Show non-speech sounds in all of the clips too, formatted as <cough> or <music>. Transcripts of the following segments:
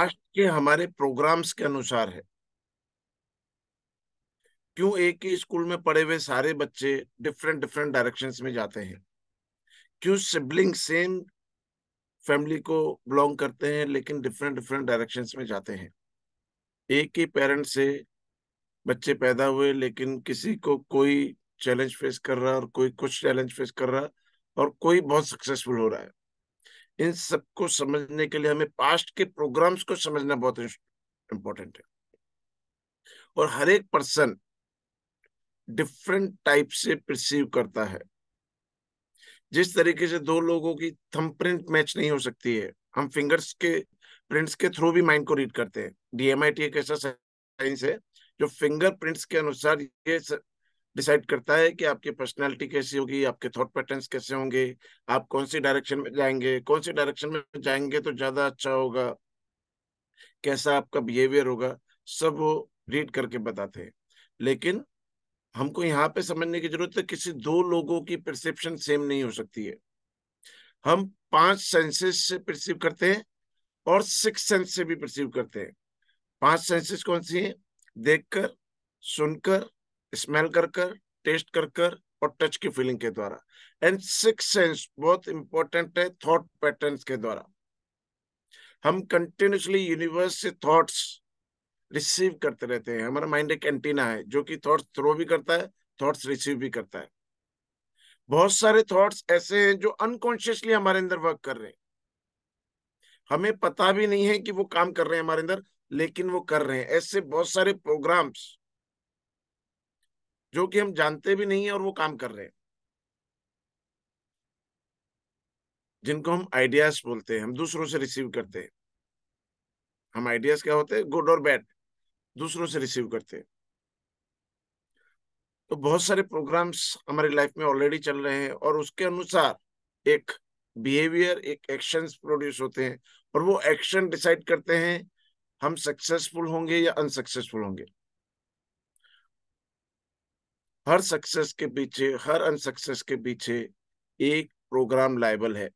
राष्ट्र के हमारे प्रोग्राम्स के अनुसार है क्यों एक ही स्कूल में पढ़े हुए सारे बच्चे डिफरेंट डिफरेंट डायरेक्शंस में जाते हैं क्यों सिबलिंग सेम फैमिली को बिलोंग करते हैं लेकिन डिफरेंट डिफरेंट डायरेक्शंस में जाते हैं एक ही पेरेंट से बच्चे पैदा हुए लेकिन किसी को कोई चैलेंज फेस कर रहा है और कोई कुछ चैलेंज फेस कर रहा है और कोई बहुत सक्सेसफुल हो रहा है इन सबको समझने के लिए हमें पास्ट के प्रोग्राम्स को समझना बहुत इंपॉर्टेंट है और हर एक पर्सन डिफरेंट टाइप से परसीव करता है जिस तरीके से दो लोगों की थम प्रिंट मैच नहीं हो सकती है हम फिंगर्स के प्रिंट्स के थ्रू भी माइंड को रीड करते हैं डीएमआईटी एक ऐसा साइंस है जो फिंगर प्रिंट्स के अनुसार ये डिसाइड करता है कि आपकी पर्सनैलिटी कैसी होगी आपके थॉट पैटर्न्स कैसे होंगे आप कौन सी डायरेक्शन में जाएंगे कौन सी डायरेक्शन में जाएंगे तो ज्यादा अच्छा होगा कैसा आपका बिहेवियर होगा सब वो रीड करके बताते हैं लेकिन हमको यहाँ पे समझने की जरूरत है किसी दो लोगों की परसेप्शन सेम नहीं हो सकती है हम पांच सेंसेस से परसीव करते हैं और सिक्स सेंस से भी परसीव करते हैं पांच सेंसेस कौन सी हैं देखकर सुनकर स्मेल कर कर टेस्ट कर कर और टच की फीलिंग के द्वारा एंड सिक्स सेंस बहुत इंपॉर्टेंट है थॉट पैटर्न्स के द्वारा हम कंटिन्यूसली यूनिवर्स से थॉट्स रिसीव करते रहते हैं हमारा माइंड एक एंटीना है जो कि थॉट्स थ्रो भी करता है थॉट्स रिसीव भी करता है बहुत सारे थॉट्स ऐसे हैं जो अनकॉन्शियसली हमारे अंदर वर्क कर रहे हैं हमें पता भी नहीं है कि वो काम कर रहे हैं हमारे अंदर लेकिन वो कर रहे हैं ऐसे बहुत सारे प्रोग्राम्स जो कि हम जानते भी नहीं है और वो काम कर रहे हैं जिनको हम आइडियाज बोलते हैं हम दूसरों से रिसीव करते हैं हम आइडियाज क्या होते हैं गुड और बैड दूसरों से रिसीव करते हैं तो बहुत सारे प्रोग्राम्स हमारी लाइफ में ऑलरेडी चल रहे हैं और उसके अनुसार एक बिहेवियर एक एक्शन प्रोड्यूस होते हैं और वो एक्शन डिसाइड करते हैं हम सक्सेसफुल होंगे या अनसक्सेसफुल होंगे हर सक्सेस के पीछे हर अनसक्सेस के पीछे एक प्रोग्राम लाइबल है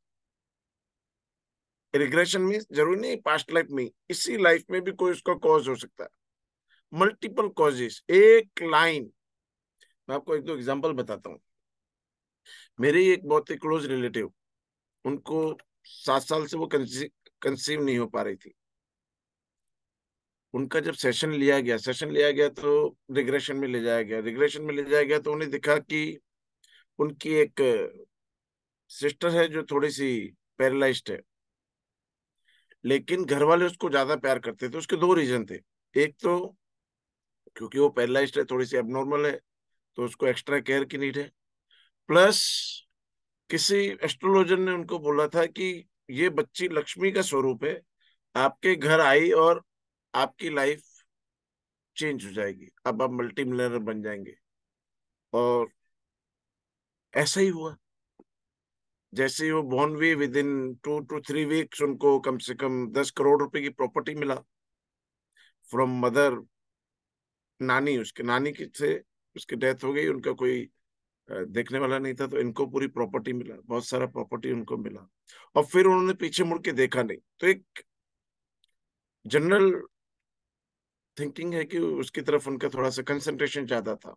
रिग्रेशन में जरूरी नहीं पास्ट लाइफ में इसी लाइफ में भी कोई उसका कॉज हो सकता है मल्टीपल कॉजेस एक लाइन मैं आपको एक दो एग्जांपल बताता हूँ मेरे एक बहुत ही क्लोज रिलेटिव उनको सात साल से वो कंसीव नहीं हो पा रही थी उनका जब सेशन लिया गया सेशन लिया गया तो रिग्रेशन में ले जाया गया रिग्रेशन में ले जाया गया तो उन्हें दिखा कि उनकी एक सिस्टर है जो थोड़ी सी पैरालाइज्ड है लेकिन घर वाले उसको ज्यादा प्यार करते थे उसके दो रीजन थे एक तो क्योंकि वो पैरालाइज है थोड़ी सी एबनॉर्मल है तो उसको एक्स्ट्रा केयर की नीड है प्लस किसी एस्ट्रोलॉजर ने उनको बोला था कि ये बच्ची लक्ष्मी का स्वरूप है आपके घर आई और आपकी लाइफ चेंज हो जाएगी अब आप मल्टी मिलर बन जाएंगे और ऐसा ही हुआ जैसे वो born were within two to three weeks उनको कम से कम दस करोड़ रुपए की प्रॉपर्टी मिला फ्रॉम मदर नानी उसके नानी की से उसकी डेथ हो गई उनका कोई देखने वाला नहीं था तो इनको पूरी प्रॉपर्टी मिला बहुत सारा प्रॉपर्टी उनको मिला और फिर उन्होंने पीछे मुड़ के देखा नहीं तो एक जनरल थिंकिंग है कि उसकी तरफ उनका थोड़ा सा कंसंट्रेशन ज्यादा था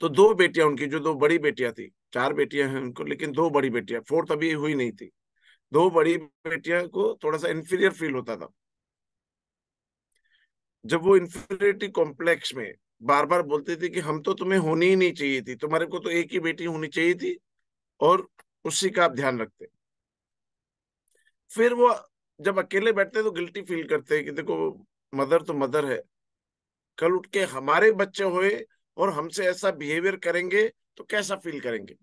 तो दो बेटियां उनकी जो दो बड़ी बेटियां थी चार बेटियां हैं उनको लेकिन दो बड़ी बेटियां फोर्थ अभी हुई नहीं थी दो बड़ी बेटियां को थोड़ा सा इन्फीरियर फील होता था जब वो इन्फीरियरिटी कॉम्प्लेक्स में बार बार बोलती थी कि हम तो तुम्हें होनी ही नहीं चाहिए थी तुम्हारे को तो एक ही बेटी होनी चाहिए थी और उसी का आप ध्यान रखते फिर वो जब अकेले बैठते तो गिल्टी फील करते कि देखो मदर तो मदर है कल उठ के हमारे बच्चे हुए और हमसे ऐसा बिहेवियर करेंगे तो कैसा फील करेंगे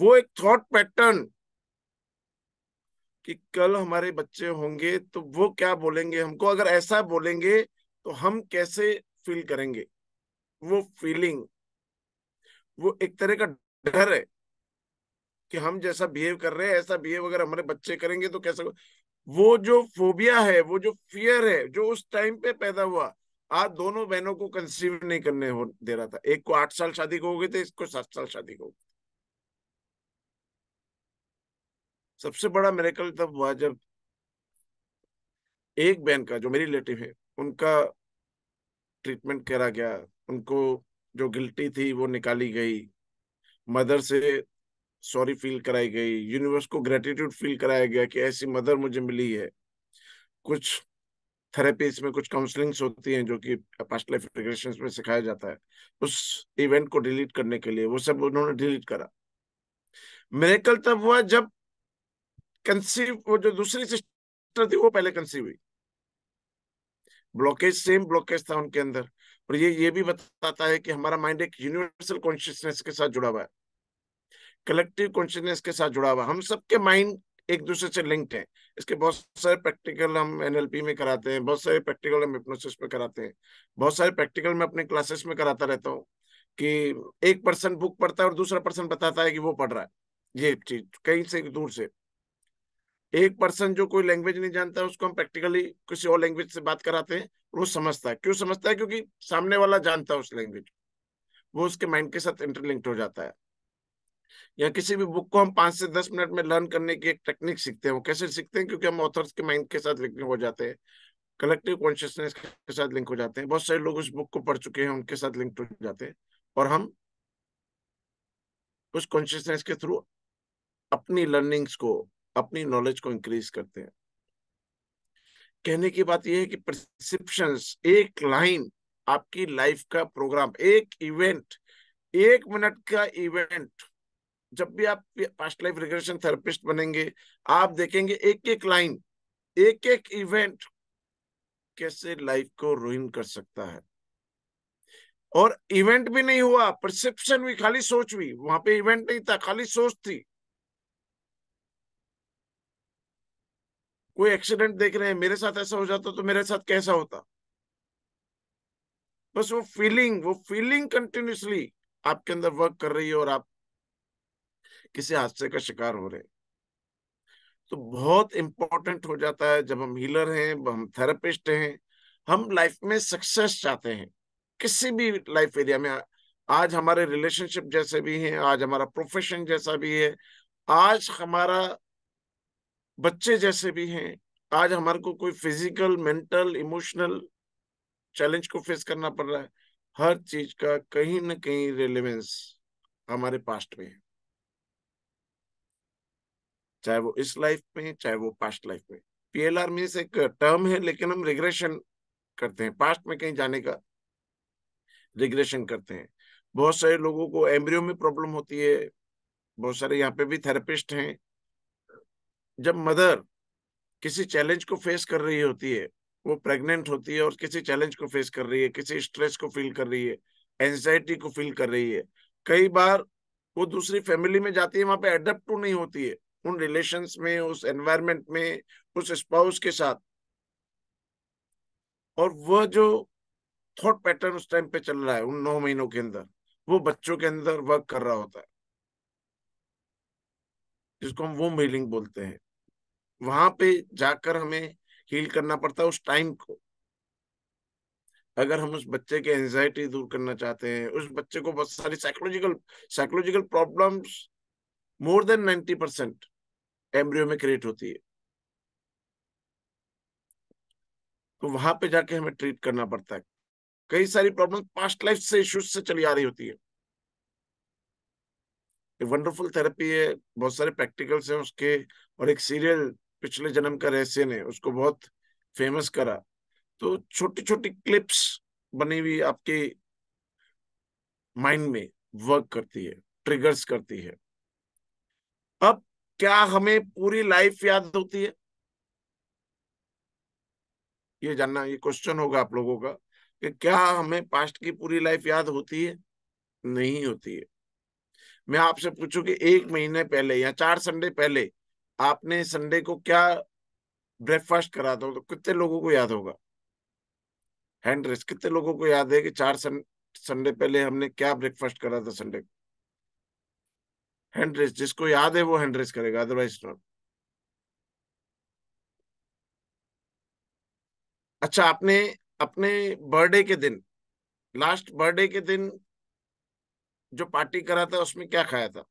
वो एक थॉट पैटर्न कि कल हमारे बच्चे होंगे तो वो क्या बोलेंगे हमको अगर ऐसा बोलेंगे तो हम कैसे फील करेंगे वो फीलिंग वो एक तरह का डर है कि हम जैसा बिहेव कर रहे हैं ऐसा बिहेव अगर हमारे बच्चे करेंगे तो कैसा वो जो फोबिया है वो जो फियर है जो उस टाइम पे पैदा हुआ आज दोनों बहनों को कंसीव नहीं करने हो दे रहा था एक को आठ साल शादी को हो गए थे इसको सात साल शादी को सबसे बड़ा मेरेकल तब हुआ जब एक बहन का जो मेरी रिलेटिव है उनका ट्रीटमेंट करा गया उनको जो गिल्टी थी वो निकाली गई मदर से सॉरी फील कराई गई यूनिवर्स को ग्रेटिट्यूड फील कराया गया कि ऐसी मदर मुझे मिली है कुछ थेरेपीज में कुछ काउंसलिंग्स होती हैं जो कि पास्ट लाइफ रिग्रेशन में सिखाया जाता है उस इवेंट को डिलीट करने के लिए वो सब उन्होंने डिलीट करा मेरेकल तब हुआ जब कंसीव वो जो दूसरी सिस्टर थी वो पहले कंसीव हुई ब्लॉकेज सेम ब्लॉकेज था उनके अंदर और ये ये भी बताता है कि हमारा माइंड एक यूनिवर्सल कॉन्शियसनेस के साथ जुड़ा हुआ है कलेक्टिव कॉन्शियसनेस के साथ जुड़ा हुआ हम सबके माइंड एक दूसरे से लिंक्ड है इसके बहुत सारे प्रैक्टिकल हम एनएलपी में कराते हैं बहुत सारे प्रैक्टिकल हम हिप्नोसिस में कराते हैं बहुत सारे प्रैक्टिकल मैं अपने क्लासेस में कराता रहता हूँ कि एक पर्सन बुक पढ़ता है और दूसरा पर्सन बताता है कि वो पढ़ रहा है ये चीज कहीं से दूर से एक पर्सन जो कोई लैंग्वेज नहीं जानता है उसको हम प्रैक्टिकली किसी और लैंग्वेज से बात कराते हैं और वो समझता है क्यों समझता है क्योंकि सामने वाला जानता है उस लैंग्वेज वो उसके माइंड के साथ इंटरलिंक्ड हो जाता है या किसी भी बुक को हम पांच से दस मिनट में लर्न करने की एक टेक्निक सीखते हैं वो कैसे सीखते हैं क्योंकि हम ऑथर्स के माइंड के साथ लिंक हो जाते हैं कलेक्टिव कॉन्शियसनेस के साथ लिंक हो जाते हैं बहुत सारे लोग उस बुक को पढ़ चुके हैं उनके साथ लिंक हो जाते हैं और हम उस कॉन्शियसनेस के थ्रू अपनी लर्निंग्स को अपनी नॉलेज को इंक्रीज करते हैं कहने की बात यह है कि परसेप्शन एक लाइन आपकी लाइफ का प्रोग्राम एक इवेंट एक मिनट का इवेंट जब भी आप पास्ट लाइफ रिग्रेशन थेरेपिस्ट बनेंगे आप देखेंगे एक एक लाइन एक एक इवेंट कैसे लाइफ को रोइन कर सकता है और इवेंट भी नहीं हुआ परसेप्शन भी खाली सोच भी वहां पे इवेंट नहीं था खाली सोच थी कोई एक्सीडेंट देख रहे हैं मेरे साथ ऐसा हो जाता तो मेरे साथ कैसा होता बस वो फीलिंग वो फीलिंग कंटिन्यूसली आपके अंदर वर्क कर रही है और आप किसी हादसे का शिकार हो रहे तो बहुत इंपॉर्टेंट हो जाता है जब हम हीलर हैं हम थेरेपिस्ट हैं हम लाइफ में सक्सेस चाहते हैं किसी भी लाइफ एरिया में आज हमारे रिलेशनशिप जैसे भी हैं आज हमारा प्रोफेशन जैसा भी है आज हमारा बच्चे जैसे भी हैं आज हमारे को कोई फिजिकल मेंटल इमोशनल चैलेंज को फेस करना पड़ रहा है हर चीज का कहीं ना कहीं रिलेवेंस हमारे पास्ट में है चाहे वो इस लाइफ में चाहे वो पास्ट लाइफ में पीएलआर मीन्स एक टर्म है लेकिन हम रिग्रेशन करते हैं पास्ट में कहीं जाने का रिग्रेशन करते हैं बहुत सारे लोगों को एम्ब्रियो में प्रॉब्लम होती है बहुत सारे यहाँ पे भी थेरेपिस्ट हैं जब मदर किसी चैलेंज को फेस कर रही होती है वो प्रेग्नेंट होती है और किसी चैलेंज को फेस कर रही है किसी स्ट्रेस को फील कर रही है एंजाइटी को फील कर रही है कई बार वो दूसरी फैमिली में जाती है वहां पे एडप्ट तो नहीं होती है उन रिलेशन में उस एनवायरमेंट में उस स्पाउस के साथ और वह जो थॉट पैटर्न उस टाइम पे चल रहा है उन नौ महीनों के अंदर वो बच्चों के अंदर वर्क कर रहा होता है जिसको हम वो हीलिंग बोलते हैं वहां पे जाकर हमें हील करना पड़ता है उस टाइम को अगर हम उस बच्चे के एंजाइटी दूर करना चाहते हैं उस बच्चे को बहुत सारी psychological psychological problems more than ninety percent embryo में क्रिएट होती है तो वहां पे जाके हमें ट्रीट करना पड़ता है कई सारी प्रॉब्लम पास्ट लाइफ से इश्यूज से चली आ रही होती है वंडरफुल थेरेपी है बहुत सारे प्रैक्टिकल्स हैं उसके और एक सीरियल पिछले जन्म का रहस्य ने उसको बहुत फेमस करा तो छोटी छोटी क्लिप्स बनी हुई आपके माइंड में वर्क करती है ट्रिगर्स करती है क्या हमें पूरी लाइफ याद होती है ये जानना ये क्वेश्चन होगा आप लोगों का कि क्या हमें पास्ट की पूरी लाइफ याद होती है नहीं होती है मैं आपसे पूछूं कि एक महीने पहले या चार संडे पहले आपने संडे को क्या ब्रेकफास्ट करा था तो कितने लोगों को याद होगा हैंड रेस कितने लोगों को याद है कि चार संडे पहले हमने क्या ब्रेकफास्ट करा था संडे को हैंड रेस जिसको याद है वो हैंड रेस करेगा अदरवाइज नॉट अच्छा आपने अपने बर्थडे के दिन लास्ट बर्थडे के दिन जो पार्टी करा था उसमें क्या खाया था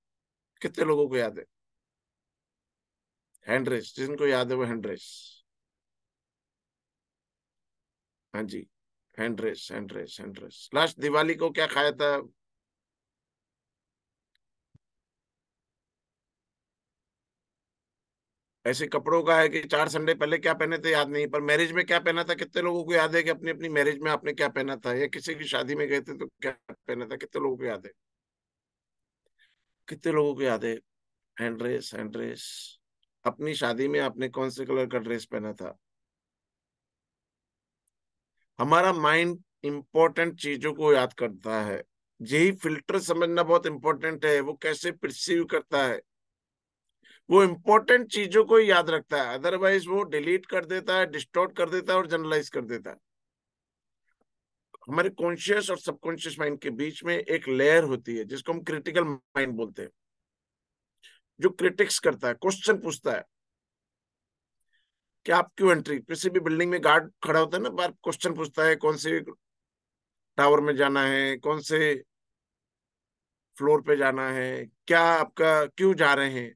कितने लोगों को याद है हैंड रेस जिनको याद है वो हैंड रेस हाँ जी hand raise hand raise hand raise last Diwali को क्या खाया था ऐसे कपड़ों का है कि चार संडे पहले क्या पहने थे याद नहीं पर मैरिज में क्या पहना था कितने लोगों को याद है कि अपनी अपनी मैरिज में आपने क्या पहना था या किसी की शादी में गए थे तो क्या पहना था कितने लोगों को याद है कितने लोगों को याद है ड्रेस हैंड ड्रेस अपनी शादी में आपने कौन से कलर का ड्रेस पहना था हमारा माइंड इंपॉर्टेंट चीजों को याद करता है यही फिल्टर समझना बहुत इंपॉर्टेंट है वो कैसे परसीव करता है वो इंपॉर्टेंट चीजों को याद रखता है अदरवाइज वो डिलीट कर देता है डिस्टोर्ट कर देता है और जनरलाइज कर देता है हमारे कॉन्शियस और सबकॉन्शियस माइंड के बीच में एक लेयर होती है जिसको हम क्रिटिकल माइंड बोलते हैं जो क्रिटिक्स करता है क्वेश्चन पूछता है कि आप क्यों एंट्री किसी भी बिल्डिंग में गार्ड खड़ा होता है ना बार क्वेश्चन पूछता है कौन से टावर में जाना है कौन से फ्लोर पे जाना है क्या आपका क्यों जा रहे हैं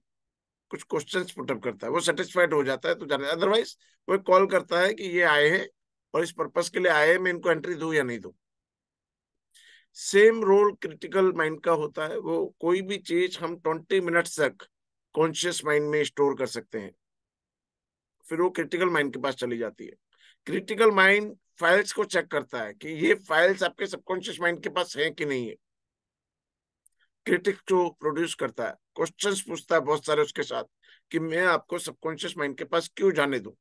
कुछ क्वेश्चन पुटअप करता है वो सेटिस्फाइड हो जाता है तो जाने अदरवाइज वो कॉल करता है कि ये आए हैं और इस पर्पज के लिए आए हैं मैं इनको एंट्री दू या नहीं दू सेम रोल क्रिटिकल माइंड का होता है वो कोई भी चीज हम ट्वेंटी मिनट्स तक कॉन्शियस माइंड में स्टोर कर सकते हैं फिर वो क्रिटिकल माइंड के पास चली जाती है क्रिटिकल माइंड फाइल्स को चेक करता है कि ये फाइल्स आपके सबकॉन्शियस माइंड के पास है कि नहीं है क्रिटिक जो प्रोड्यूस करता है क्वेश्चन पूछता है बहुत सारे उसके साथ कि मैं आपको सबकॉन्शियस माइंड के पास क्यों जाने दू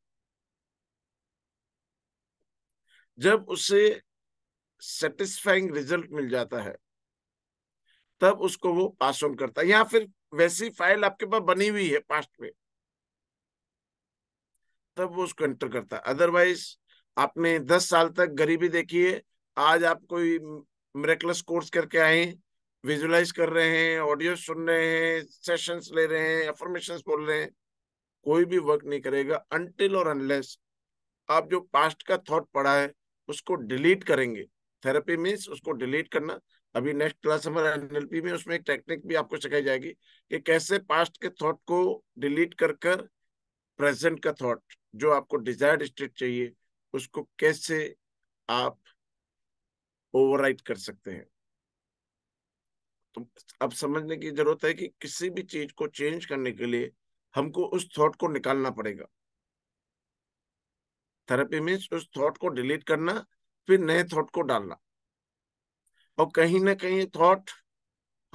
जब उसे सेटिस्फाइंग रिजल्ट मिल जाता है तब उसको वो पास ऑन करता है या फिर वैसी फाइल आपके पास बनी हुई है पास्ट में तब वो उसको एंटर करता है अदरवाइज आपने दस साल तक गरीबी देखी है आज आप कोई मेरेक्लस कोर्स करके आए विजुलाइज कर रहे हैं ऑडियो सुन रहे हैं सेशंस ले रहे हैं अफॉर्मेशन बोल रहे हैं कोई भी वर्क नहीं करेगा अनटिल और अनलेस आप जो पास्ट का थॉट पढ़ा है उसको डिलीट करेंगे थेरेपी मीन्स उसको डिलीट करना अभी नेक्स्ट क्लास हमारे एनएलपी में उसमें एक टेक्निक भी आपको सिखाई जाएगी कि कैसे पास्ट के थॉट को डिलीट कर कर प्रेजेंट का थॉट जो आपको डिजायर्ड स्टेट चाहिए उसको कैसे आप ओवरराइट कर सकते हैं तो अब समझने की जरूरत है कि किसी भी चीज को चेंज करने के लिए हमको उस थॉट को निकालना पड़ेगा थेरेपी मीन्स उस थॉट को डिलीट करना फिर नए थॉट को डालना और कहीं ना कहीं थॉट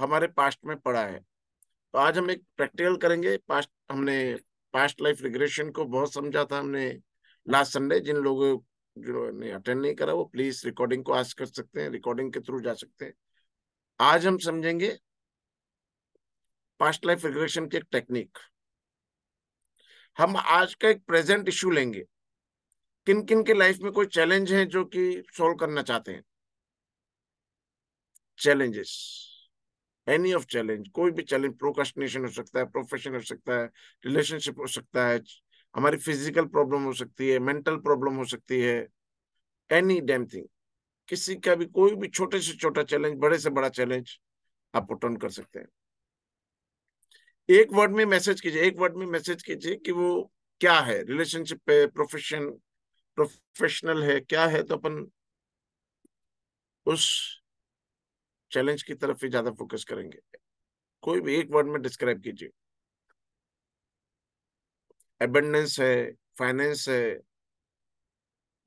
हमारे पास्ट में पड़ा है तो आज हम एक प्रैक्टिकल करेंगे पास्ट हमने पास्ट लाइफ रिग्रेशन को बहुत समझा था हमने लास्ट संडे जिन लोगों जिन्होंने अटेंड नहीं करा वो प्लीज रिकॉर्डिंग को आज कर सकते हैं रिकॉर्डिंग के थ्रू जा सकते हैं आज हम समझेंगे पास्ट लाइफ रिग्रेशन की एक टेक्निक हम आज का एक प्रेजेंट इश्यू लेंगे किन किन के लाइफ में कोई चैलेंज है जो कि सोल्व करना चाहते हैं चैलेंजेस एनी ऑफ चैलेंज कोई भी चैलेंज प्रोकस्टिनेशन हो सकता है प्रोफेशन हो सकता है रिलेशनशिप हो सकता है हमारी फिजिकल प्रॉब्लम हो सकती है मेंटल प्रॉब्लम हो सकती है एनी डैम थिंग किसी का भी कोई भी छोटे से छोटा चैलेंज बड़े से बड़ा चैलेंज आप पुट ऑन कर सकते हैं एक वर्ड में मैसेज कीजिए एक वर्ड में मैसेज कीजिए कि वो क्या है रिलेशनशिप है प्रोफेशन प्रोफेशनल है क्या है तो अपन उस चैलेंज की तरफ ही ज्यादा फोकस करेंगे कोई भी एक वर्ड में डिस्क्राइब कीजिए एबेंडेंस है फाइनेंस है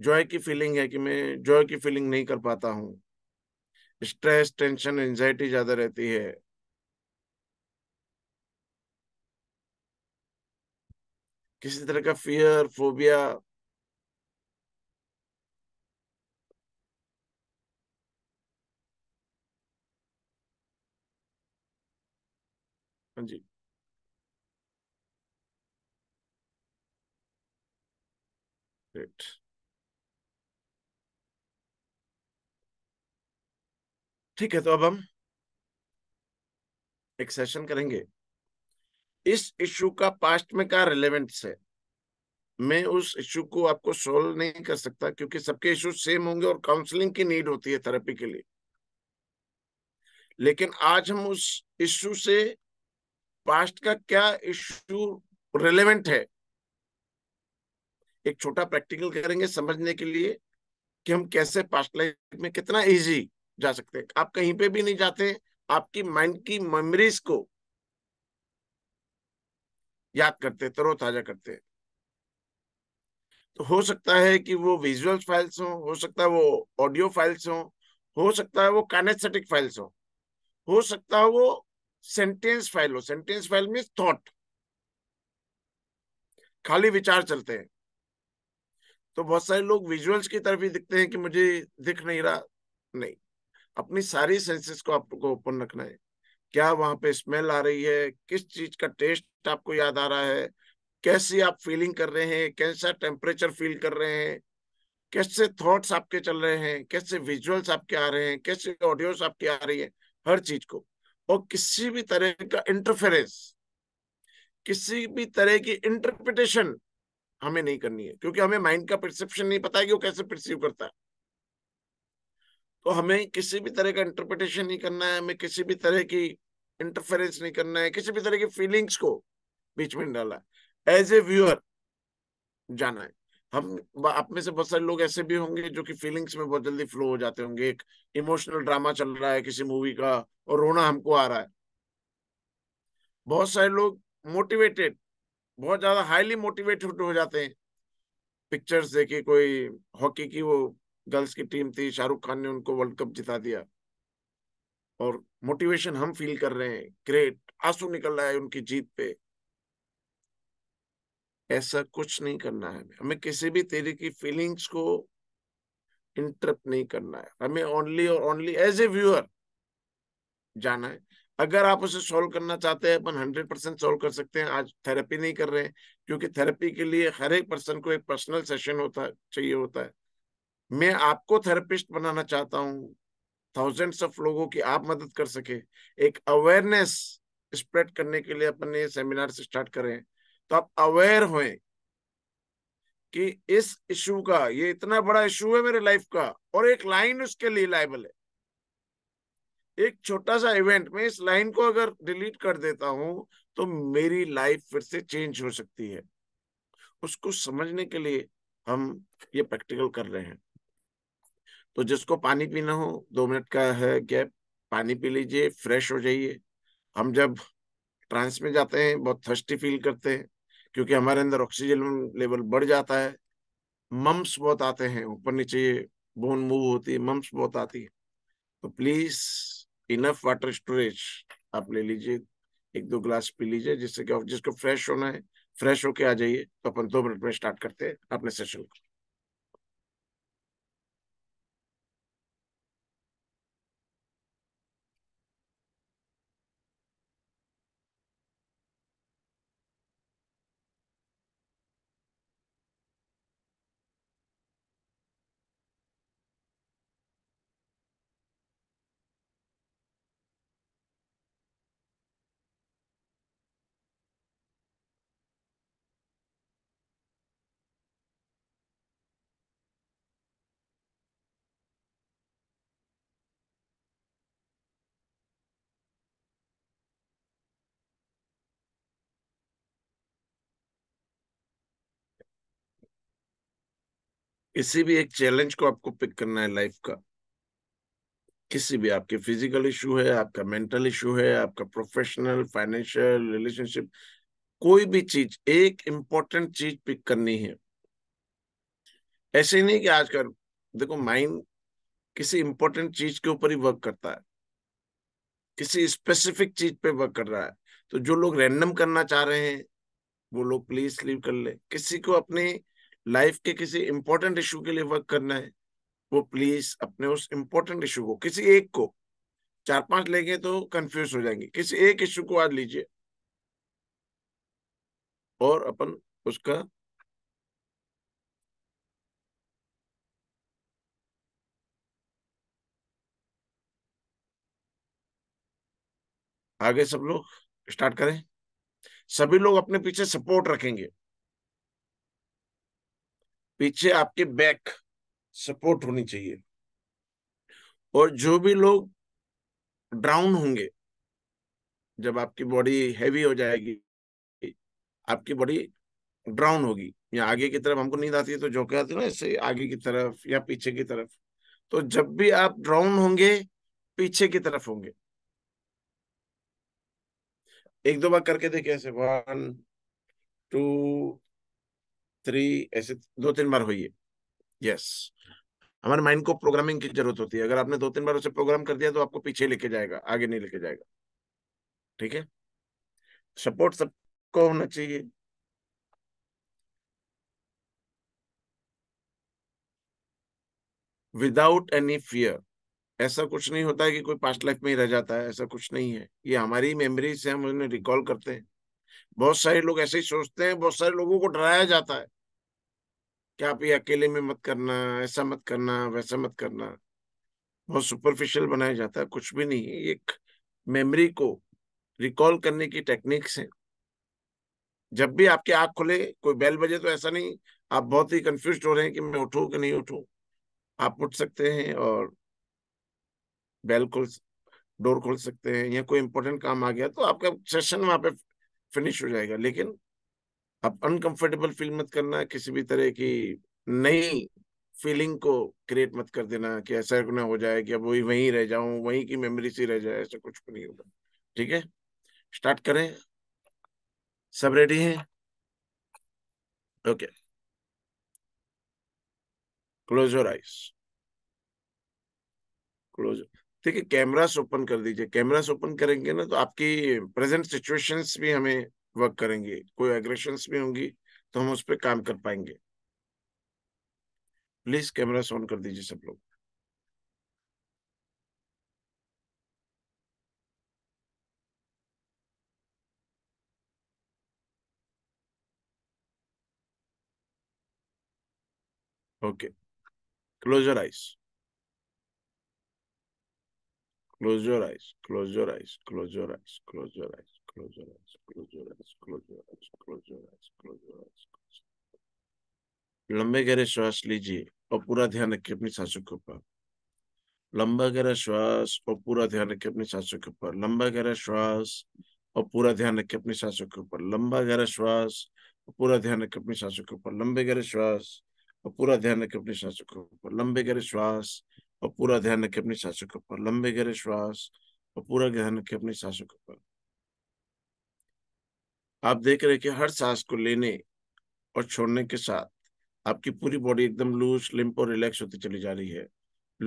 जॉय की फीलिंग है कि मैं जॉय की फीलिंग नहीं कर पाता हूं स्ट्रेस टेंशन एंजाइटी ज्यादा रहती है किसी तरह का फियर फोबिया हाँ जी right. ठीक है तो अब हम एक सेशन करेंगे इस इशू का पास्ट में क्या रिलेवेंट है मैं उस इशू को आपको सोल्व नहीं कर सकता क्योंकि सबके इशू सेम होंगे और काउंसलिंग की नीड होती है थेरेपी के लिए लेकिन आज हम उस इशू से पास्ट का क्या इशू रिलेवेंट है एक छोटा प्रैक्टिकल करेंगे समझने के लिए कि हम कैसे पास्ट लाइफ में कितना इजी जा सकते हैं आप कहीं पे भी नहीं जाते आपकी माइंड की मेमोरीज को याद करते तरोताजा करते तो हो सकता है कि वो विजुअल फाइल्स हो हो सकता है वो ऑडियो फाइल्स हो हो सकता है वो कैनेस्थेटिक फाइल्स हो हो सकता है वो सेंटेंस फाइल हो सेंटेंस फाइल मीन थॉट खाली विचार चलते हैं तो बहुत सारे लोग विजुअल्स की तरफ ही दिखते हैं कि मुझे दिख नहीं रहा नहीं अपनी सारी सेंसेस को आपको ओपन रखना है क्या वहां पे स्मेल आ रही है किस चीज का टेस्ट आपको याद आ रहा है कैसी आप फीलिंग कर रहे हैं कैसा टेम्परेचर फील कर रहे हैं कैसे थॉट्स आपके चल रहे हैं कैसे विजुअल्स आपके आ रहे हैं कैसे ऑडियोस आपके आ रही है हर चीज को और किसी भी तरह का इंटरफेरेंस किसी भी तरह की इंटरप्रिटेशन हमें नहीं करनी है क्योंकि हमें माइंड का परसेप्शन नहीं पता है कि वो कैसे परसीव करता है तो हमें किसी भी तरह का इंटरप्रिटेशन नहीं करना है हमें किसी भी तरह की इंटरफेरेंस नहीं करना है किसी भी तरह की फीलिंग्स को बीच में डाला है एज ए व्यूअर जाना है हम आप में से बहुत सारे लोग ऐसे भी होंगे जो कि फीलिंग्स में बहुत जल्दी फ्लो हो जाते होंगे एक इमोशनल ड्रामा चल रहा है किसी मूवी का और रोना हमको आ रहा है बहुत सारे लोग मोटिवेटेड बहुत ज्यादा हाईली मोटिवेटेड हो जाते हैं पिक्चर्स देखे कोई हॉकी की वो गर्ल्स की टीम थी शाहरुख खान ने उनको वर्ल्ड कप जिता दिया और मोटिवेशन हम फील कर रहे हैं ग्रेट आंसू निकल रहा है उनकी जीत पे ऐसा कुछ नहीं करना है हमें किसी भी तेरे की फीलिंग्स को इंटरप्ट नहीं करना है हमें ओनली और ओनली एज ए व्यूअर जाना है अगर आप उसे सॉल्व करना चाहते हैं अपन हंड्रेड परसेंट सोल्व कर सकते हैं आज थेरेपी नहीं कर रहे हैं क्योंकि थेरेपी के लिए हर एक पर्सन को एक पर्सनल सेशन होता चाहिए होता है मैं आपको थेरेपिस्ट बनाना चाहता हूँ थाउजेंड्स ऑफ लोगों की आप मदद कर सके एक अवेयरनेस स्प्रेड करने के लिए अपन ये सेमिनार से स्टार्ट करें तो आप अवेयर हो कि इस इशू का ये इतना बड़ा इशू है मेरे लाइफ का और एक लाइन उसके लिए लाइबल है एक छोटा सा इवेंट में इस लाइन को अगर डिलीट कर देता हूं तो मेरी लाइफ फिर से चेंज हो सकती है उसको समझने के लिए हम ये प्रैक्टिकल कर रहे हैं तो जिसको पानी पीना हो दो मिनट का है गैप पानी पी लीजिए फ्रेश हो जाइए हम जब ट्रांस में जाते हैं बहुत थर्स्टी फील करते हैं क्योंकि हमारे अंदर ऑक्सीजन लेवल बढ़ जाता है मम्स बहुत आते हैं ऊपर नीचे बोन मूव होती है मम्स बहुत आती है तो प्लीज इनफ वाटर स्टोरेज आप ले लीजिए एक दो ग्लास पी लीजिए जिससे कि जिसको फ्रेश होना है फ्रेश होके आ जाइए तो अपन दो मिनट में स्टार्ट करते हैं अपने सेशन को किसी भी एक चैलेंज को आपको पिक करना है लाइफ का किसी भी आपके फिजिकल इशू है आपका मेंटल इशू है आपका प्रोफेशनल फाइनेंशियल रिलेशनशिप कोई भी चीज एक इंपॉर्टेंट चीज पिक करनी है ऐसे नहीं कि आजकल देखो माइंड किसी इंपॉर्टेंट चीज के ऊपर ही वर्क करता है किसी स्पेसिफिक चीज पे वर्क कर रहा है तो जो लोग रैंडम करना चाह रहे हैं वो लोग प्लीज लीव कर ले किसी को अपने लाइफ के किसी इंपॉर्टेंट इशू के लिए वर्क करना है वो प्लीज अपने उस इंपॉर्टेंट इशू को किसी एक को चार पांच लेंगे तो कंफ्यूज हो जाएंगे किसी एक इशू को आज लीजिए और अपन उसका आगे सब लोग स्टार्ट करें सभी लोग अपने पीछे सपोर्ट रखेंगे पीछे आपके बैक सपोर्ट होनी चाहिए और जो भी लोग ड्राउन होंगे जब आपकी बॉडी हैवी हो जाएगी आपकी बॉडी ड्राउन होगी या आगे की तरफ हमको नींद आती है तो झोंके आते ना इससे आगे की तरफ या पीछे की तरफ तो जब भी आप ड्राउन होंगे पीछे की तरफ होंगे एक दो बार करके देखिए ऐसे वन टू थ्री ऐसे दो तीन बार होइए यस हमारे माइंड को प्रोग्रामिंग की जरूरत होती है अगर आपने दो तीन बार उसे प्रोग्राम कर दिया तो आपको पीछे लेके जाएगा आगे नहीं लेके जाएगा ठीक है सपोर्ट सबको होना चाहिए विदाउट एनी फियर ऐसा कुछ नहीं होता है कि कोई पास्ट लाइफ में ही रह जाता है ऐसा कुछ नहीं है ये हमारी मेमोरी से हम उन्हें रिकॉल करते हैं बहुत सारे लोग ऐसे ही सोचते हैं बहुत सारे लोगों को डराया जाता है कि आप ये अकेले में मत करना ऐसा मत करना वैसा मत करना बहुत सुपरफिशियल बनाया जाता है कुछ भी नहीं एक मेमोरी को रिकॉल करने की टेक्निक्स है जब भी आपकी आंख खुले कोई बेल बजे तो ऐसा नहीं आप बहुत ही कंफ्यूज हो रहे हैं कि मैं उठू कि नहीं उठू आप उठ सकते हैं और बेल खोल डोर खोल सकते हैं या कोई इंपॉर्टेंट काम आ गया तो आपका सेशन वहां पे फिनिश हो जाएगा लेकिन अब अनकंफर्टेबल फील मत करना किसी भी तरह की नई फीलिंग को क्रिएट मत कर देना कि ऐसा ना हो जाए कि अब वही वहीं रह जाऊं वहीं की मेमोरी सी रह जाए ऐसा कुछ नहीं होगा ठीक है स्टार्ट करें सब रेडी हैं okay close your eyes close ठीक है कैमरास ओपन कर दीजिए कैमरास ओपन करेंगे ना तो आपकी प्रेजेंट सिचुएशंस भी हमें वर्क करेंगे कोई एग्रेशन भी होंगी तो हम उस पर काम कर पाएंगे प्लीज कैमरा ऑन कर दीजिए सब लोग okay close your eyes close your eyes close your eyes close your eyes close your eyes close your eyes, close your eyes, close your eyes, close your eyes, close your eyes. लंबे गहरे श्वास लीजिए और पूरा ध्यान रखिए अपनी सांसों के ऊपर लंबा गहरा श्वास और पूरा ध्यान रखिए अपनी सांसों के ऊपर लंबा गहरा श्वास और पूरा ध्यान रखिए अपनी सांसों के ऊपर लंबा गहरा श्वास और पूरा ध्यान रखिए अपनी सांसों के ऊपर लंबे गहरे श्वास और पूरा ध्यान रखिए अपनी सांसों के ऊपर लंबे गहरे श्वास और पूरा ध्यान रखिए अपनी सांसों के ऊपर लंबे गहरे श्वास और पूरा ध्यान रखिए अपनी सांसों के ऊपर आप देख रहे हैं कि हर सांस को लेने और छोड़ने के साथ आपकी पूरी बॉडी एकदम लूज लिम्प और रिलैक्स होती चली जा रही है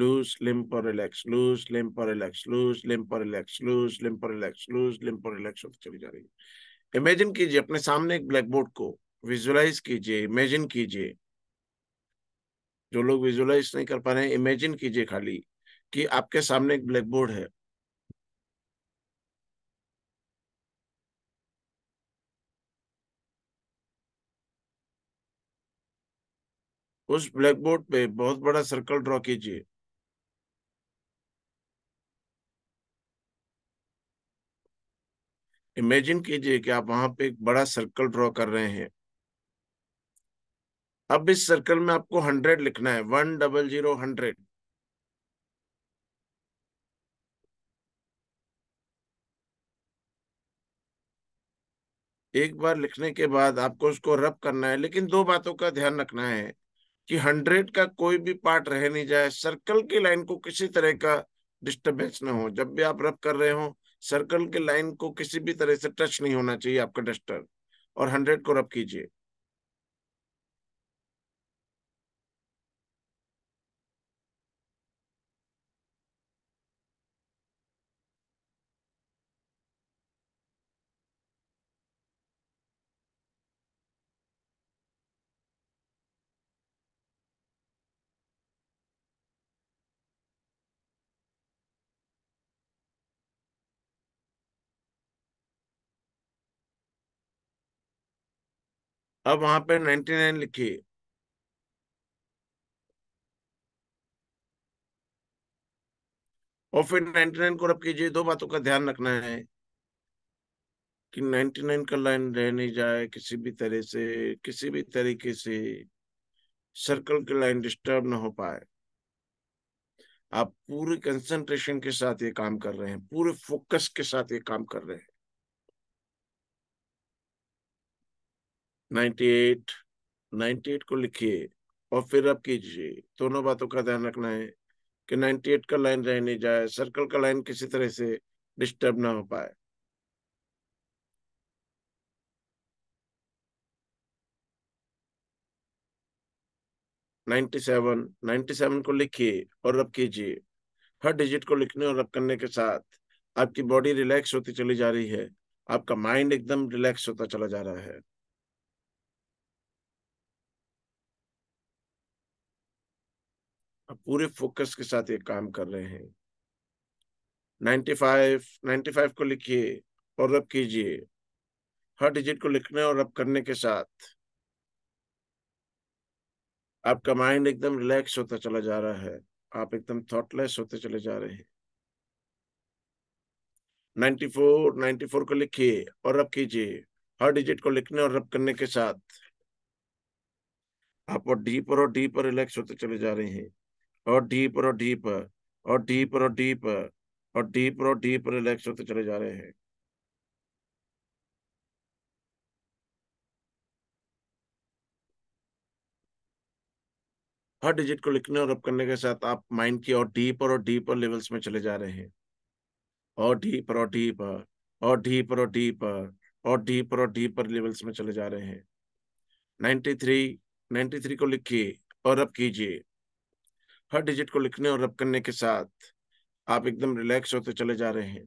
लूज लिम्प और रिलैक्स लूज लिम्प और रिलैक्स लूज लिम्प और रिलैक्स लूज लिम्प और रिलैक्स लूज लिम्प और रिलैक्स होती चली जा रही है इमेजिन कीजिए अपने सामने एक ब्लैक बोर्ड को विजुअलाइज कीजिए इमेजिन कीजिए जो लोग विजुअलाइज नहीं कर पा रहे हैं इमेजिन कीजिए खाली कि आपके सामने एक ब्लैक बोर्ड है उस ब्लैक बोर्ड पे बहुत बड़ा सर्कल ड्रॉ कीजिए इमेजिन कीजिए कि आप वहां पे एक बड़ा सर्कल ड्रॉ कर रहे हैं अब इस सर्कल में आपको हंड्रेड लिखना है वन डबल जीरो हंड्रेड एक बार लिखने के बाद आपको उसको रब करना है लेकिन दो बातों का ध्यान रखना है कि हंड्रेड का कोई भी पार्ट रह नहीं जाए सर्कल की लाइन को किसी तरह का डिस्टर्बेंस ना हो जब भी आप रब कर रहे हो सर्कल के लाइन को किसी भी तरह से टच नहीं होना चाहिए आपका डस्टर और हंड्रेड को रब कीजिए अब वहां पे नाइन लिखिए और फिर नाइन को रब कीजिए दो बातों का ध्यान रखना है कि नाइन का लाइन रह नहीं जाए किसी भी तरह से किसी भी तरीके से सर्कल की लाइन डिस्टर्ब ना हो पाए आप पूरे कंसंट्रेशन के साथ ये काम कर रहे हैं पूरे फोकस के साथ ये काम कर रहे हैं 98 को लिखिए और फिर आप कीजिए दोनों बातों का ध्यान रखना है कि 98 का लाइन रह नहीं जाए सर्कल का लाइन किसी तरह से डिस्टर्ब ना हो पाए नाइन्टी सेवन नाइन्टी सेवन को लिखिए और रब कीजिए हर डिजिट को लिखने और रब करने के साथ आपकी बॉडी रिलैक्स होती चली जा रही है आपका माइंड एकदम रिलैक्स होता चला जा रहा है पूरे फोकस के साथ ये काम कर रहे हैं 95 95 को लिखिए और रब कीजिए हर डिजिट को लिखने और रब करने के साथ आपका माइंड एकदम रिलैक्स होता चला जा रहा है आप एकदम थॉटलेस होते चले जा रहे हैं 94 94 को लिखिए और रब कीजिए हर डिजिट को लिखने और रब करने के साथ आप और डीपर और डीपर रिलैक्स होते चले जा रहे हैं और डीपर और डीपर और डीपर और डीपर और डीपर और डीपर रिलैक्स होते चले जा रहे हैं हर डिजिट को लिखने और रब करने के साथ आप माइंड की और डीपर और डीपर लेवल्स में चले जा रहे हैं और डीपर और डीपर और डीपर और डीपर और डीपर और डीपर लेवल्स में चले जा रहे हैं थ्री नाइन्टी थ्री को लिखिए और रब कीजिए हर डिजिट को लिखने और रब करने के साथ आप एकदम रिलैक्स होते चले जा रहे हैं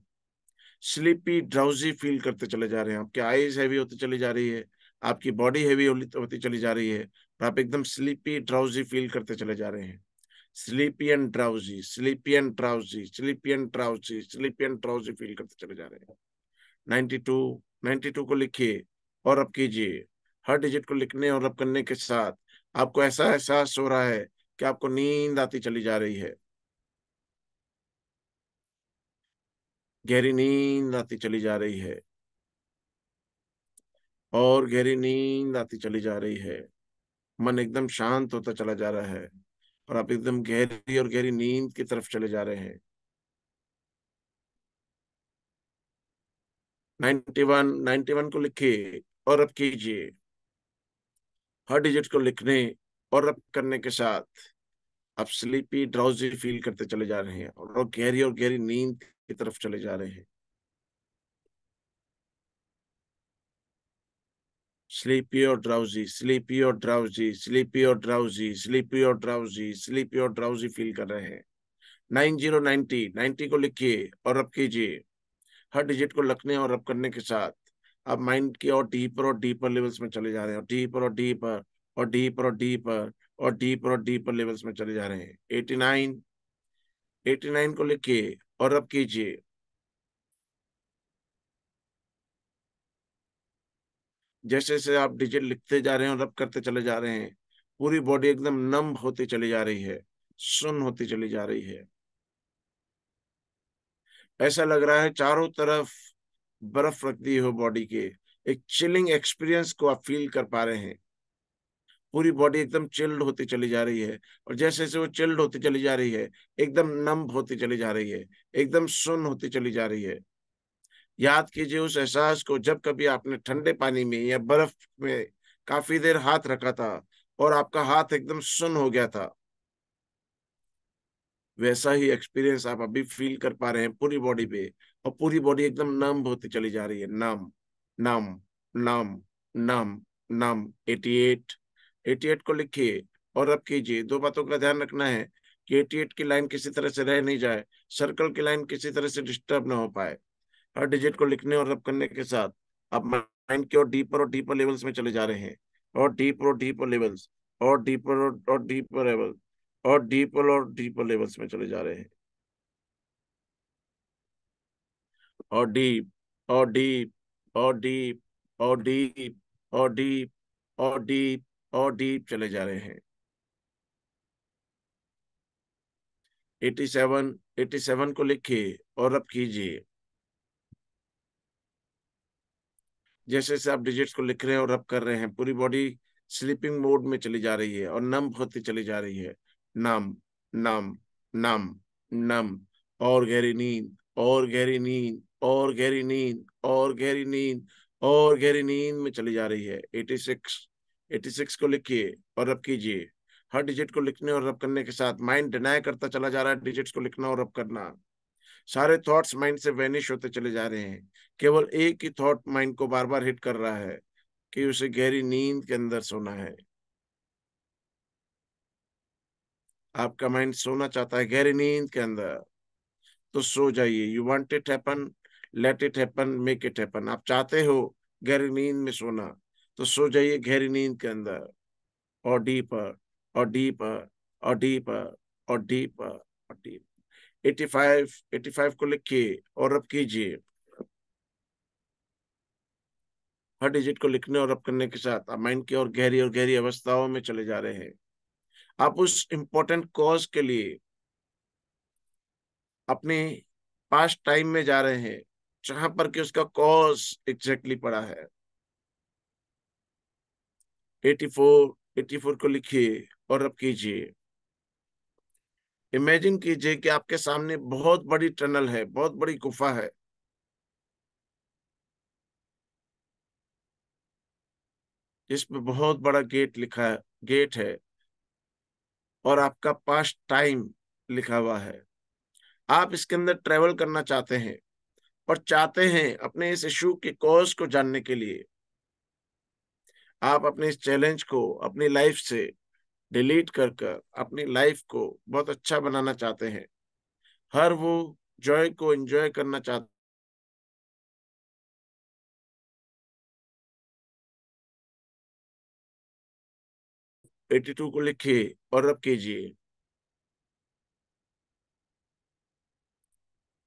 स्लीपी ड्राउजी फील करते चले जा रहे हैं आपके आईज हैवी होते चली जा रही है आपकी बॉडी हैवी होती चली जा रही है और तो आप एकदम स्लीपी ड्राउजी फील करते चले जा रहे हैं sleepy and drowsy sleepy and drowsy sleepy and drowsy sleepy and drowsy feel करते चले जा रहे हैं नाइन्टी टू नाइन्टी टू को लिखिए और अब कीजिए हर डिजिट को लिखने और अब करने के साथ आपको ऐसा एहसास हो रहा है कि आपको नींद आती चली जा रही है गहरी नींद आती चली जा रही है और गहरी नींद आती चली जा रही है मन एकदम शांत होता चला जा रहा है और आप एकदम गहरी और गहरी नींद की तरफ चले जा रहे हैं 91, 91 को लिखिए और अब कीजिए हर डिजिट को लिखने और रब करने के साथ आप स्लीपी ड्राउजी फील करते चले जा रहे हैं और गहरी और गहरी नींद की तरफ चले जा रहे हैं स्लीपी और ड्राउजी स्लीपी और ड्राउजी स्लीपी और ड्राउजी स्लीपी और ड्राउजी स्लीपी और ड्राउजी फील कर रहे हैं नाइन जीरो नाइनटी नाइनटी को लिखिए और रब कीजिए हर डिजिट को लखने और रब करने के साथ आप माइंड के और डीपर और डीपर लेवल्स में चले जा रहे हैं और डीपर और डीपर और डीपर और डीपर और डीपर और डीपर लेवल्स में चले जा रहे हैं एटी नाइन एटी नाइन को लिखिए और रब कीजिए जैसे जैसे आप डिजिट लिखते जा रहे हैं और रब करते चले जा रहे हैं पूरी बॉडी एकदम नम होती चली जा रही है सुन होती चली जा रही है ऐसा लग रहा है चारों तरफ बर्फ रख दी हो बॉडी के एक चिलिंग एक्सपीरियंस को आप फील कर पा रहे हैं पूरी बॉडी एकदम चिल्ड होती चली जा रही है और जैसे जैसे वो चिल्ड होती चली जा रही है एकदम नम्ब होती चली जा रही है एकदम सुन होती चली जा रही है याद कीजिए उस एहसास को जब कभी आपने ठंडे पानी में या बर्फ में काफी देर हाथ रखा था और आपका हाथ एकदम सुन हो गया था वैसा ही एक्सपीरियंस आप अभी फील कर पा रहे हैं पूरी बॉडी पे और पूरी बॉडी एकदम नम होती चली जा रही है नम नम नम नम नम एटी एट 88 को लिखिए और अब कीजिए दो बातों का ध्यान रखना है कि 88 की लाइन किसी तरह से रह नहीं जाए सर्कल की लाइन किसी तरह से डिस्टर्ब ना हो पाए हर डिजिट को लिखने और रब करने के साथ आप माइंड के और डीपर और डीपर लेवल्स में चले जा रहे हैं और डीपर और डीपर लेवल्स और डीपर और डीपर लेवल और डीपर और डीपर लेवल्स में चले जा रहे हैं और डीप और डीप और डीप और डीप और डीप और डीप और डीप चले जा रहे हैं 87 87 को लिखिए और रब कीजिए जैसे जैसे आप डिजिट्स को लिख रहे हैं और रब कर रहे हैं पूरी बॉडी स्लीपिंग मोड में चली जा रही है और नम होती चली जा रही है नम नम नम नम और गहरी नींद और गहरी नींद और गहरी नींद और गहरी नींद और गहरी नींद में चली जा रही है 86 एटी सिक्स को लिखिए और रब कीजिए हर डिजिट को लिखने और रब करने के साथ माइंड डिनाय करता चला जा रहा है डिजिट्स को लिखना और रब करना सारे थॉट्स माइंड से वैनिश होते चले जा रहे हैं केवल एक ही थॉट माइंड को बार बार हिट कर रहा है कि उसे गहरी नींद के अंदर सोना है आपका माइंड सोना चाहता है गहरी नींद के अंदर तो सो जाइए you want it happen let it happen make it happen आप चाहते हो गहरी नींद में सोना तो सो जाइए गहरी नींद के अंदर और डीपर और डीपर और डीपर और डीपर और deep eighty five eighty five को लिखिए और रब कीजिए हर डिजिट को लिखने और रब करने के साथ आप माइंड की और गहरी और गहरी अवस्थाओं में चले जा रहे हैं आप उस इंपॉर्टेंट कॉज के लिए अपने पास्ट टाइम में जा रहे हैं जहां पर कि उसका कॉज एग्जैक्टली पड़ा है एटी फोर एटी फोर को लिखिए और अब कीजिए इमेजिन कीजिए कि आपके सामने बहुत बड़ी टनल है बहुत बड़ी गुफा है जिसमें बहुत बड़ा गेट लिखा है गेट है और आपका पास टाइम लिखा हुआ है आप इसके अंदर ट्रेवल करना चाहते हैं और चाहते हैं अपने इस इशू के कॉज को जानने के लिए आप अपने इस चैलेंज को अपनी लाइफ से डिलीट कर कर अपनी लाइफ को बहुत अच्छा बनाना चाहते हैं हर वो जॉय को एंजॉय करना चाहते एटी टू को लिखिए और रब कीजिए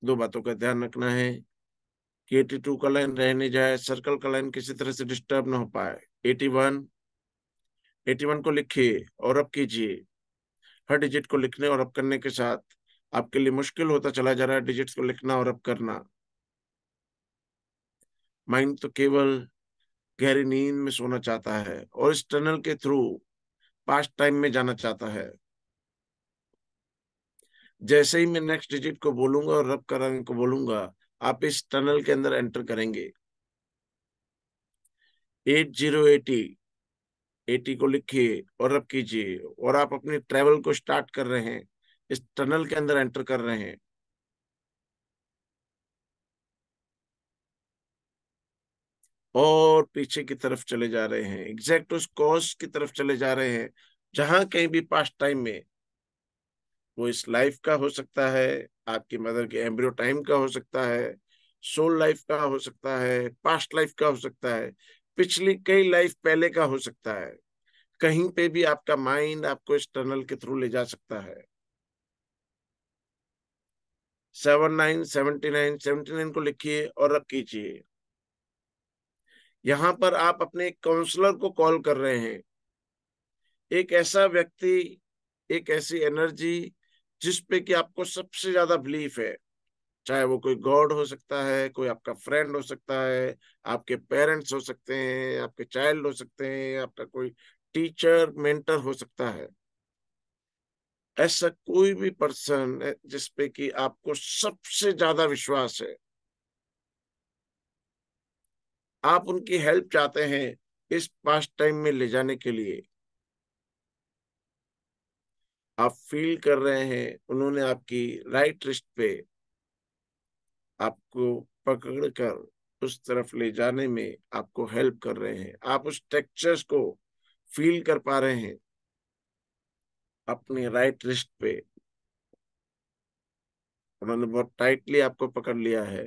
दो बातों का ध्यान रखना है कि एटी टू का लाइन रहने जाए सर्कल का लाइन किसी तरह से डिस्टर्ब ना हो पाए एटी वन एटी वन को लिखिए और अब कीजिए हर डिजिट को लिखने और अब करने के साथ आपके लिए मुश्किल होता चला जा रहा है डिजिट्स को लिखना और अब करना माइंड तो केवल गहरी नींद में सोना चाहता है और इस टनल के थ्रू पास्ट टाइम में जाना चाहता है जैसे ही मैं नेक्स्ट डिजिट को बोलूंगा और रब करने को बोलूंगा आप इस टनल के अंदर एंटर करेंगे एट जीरो एटी एटी को लिखिए और रब कीजिए और आप अपने ट्रेवल को स्टार्ट कर रहे हैं इस टनल के अंदर एंटर कर रहे हैं और पीछे की तरफ चले जा रहे हैं एग्जैक्ट उस कॉज की तरफ चले जा रहे हैं जहां कहीं भी पास्ट टाइम में वो इस लाइफ का हो सकता है आपकी मदर के एम्ब्रियो टाइम का हो सकता है सोल लाइफ का हो सकता है पास्ट लाइफ का हो सकता है पिछली कई लाइफ पहले का हो सकता है कहीं पे भी आपका माइंड आपको इस टनल के थ्रू ले जा सकता है seven nine seventy nine seventy nine को लिखिए और रख कीजिए यहां पर आप अपने काउंसलर को कॉल कर रहे हैं एक ऐसा व्यक्ति एक ऐसी एनर्जी जिस पे कि आपको सबसे ज्यादा बिलीफ है चाहे वो कोई गॉड हो सकता है कोई आपका फ्रेंड हो सकता है आपके पेरेंट्स हो सकते हैं आपके चाइल्ड हो सकते हैं आपका कोई टीचर मेंटर हो सकता है ऐसा कोई भी पर्सन जिसपे कि आपको सबसे ज्यादा विश्वास है आप उनकी हेल्प चाहते हैं इस पास्ट टाइम में ले जाने के लिए आप फील कर रहे हैं उन्होंने आपकी राइट लिस्ट पे आपको पकड़कर उस तरफ ले जाने में आपको हेल्प कर रहे हैं आप उस टेक्चर्स को फील कर पा रहे हैं अपने राइट रिस्ट पे उन्होंने बहुत टाइटली आपको पकड़ लिया है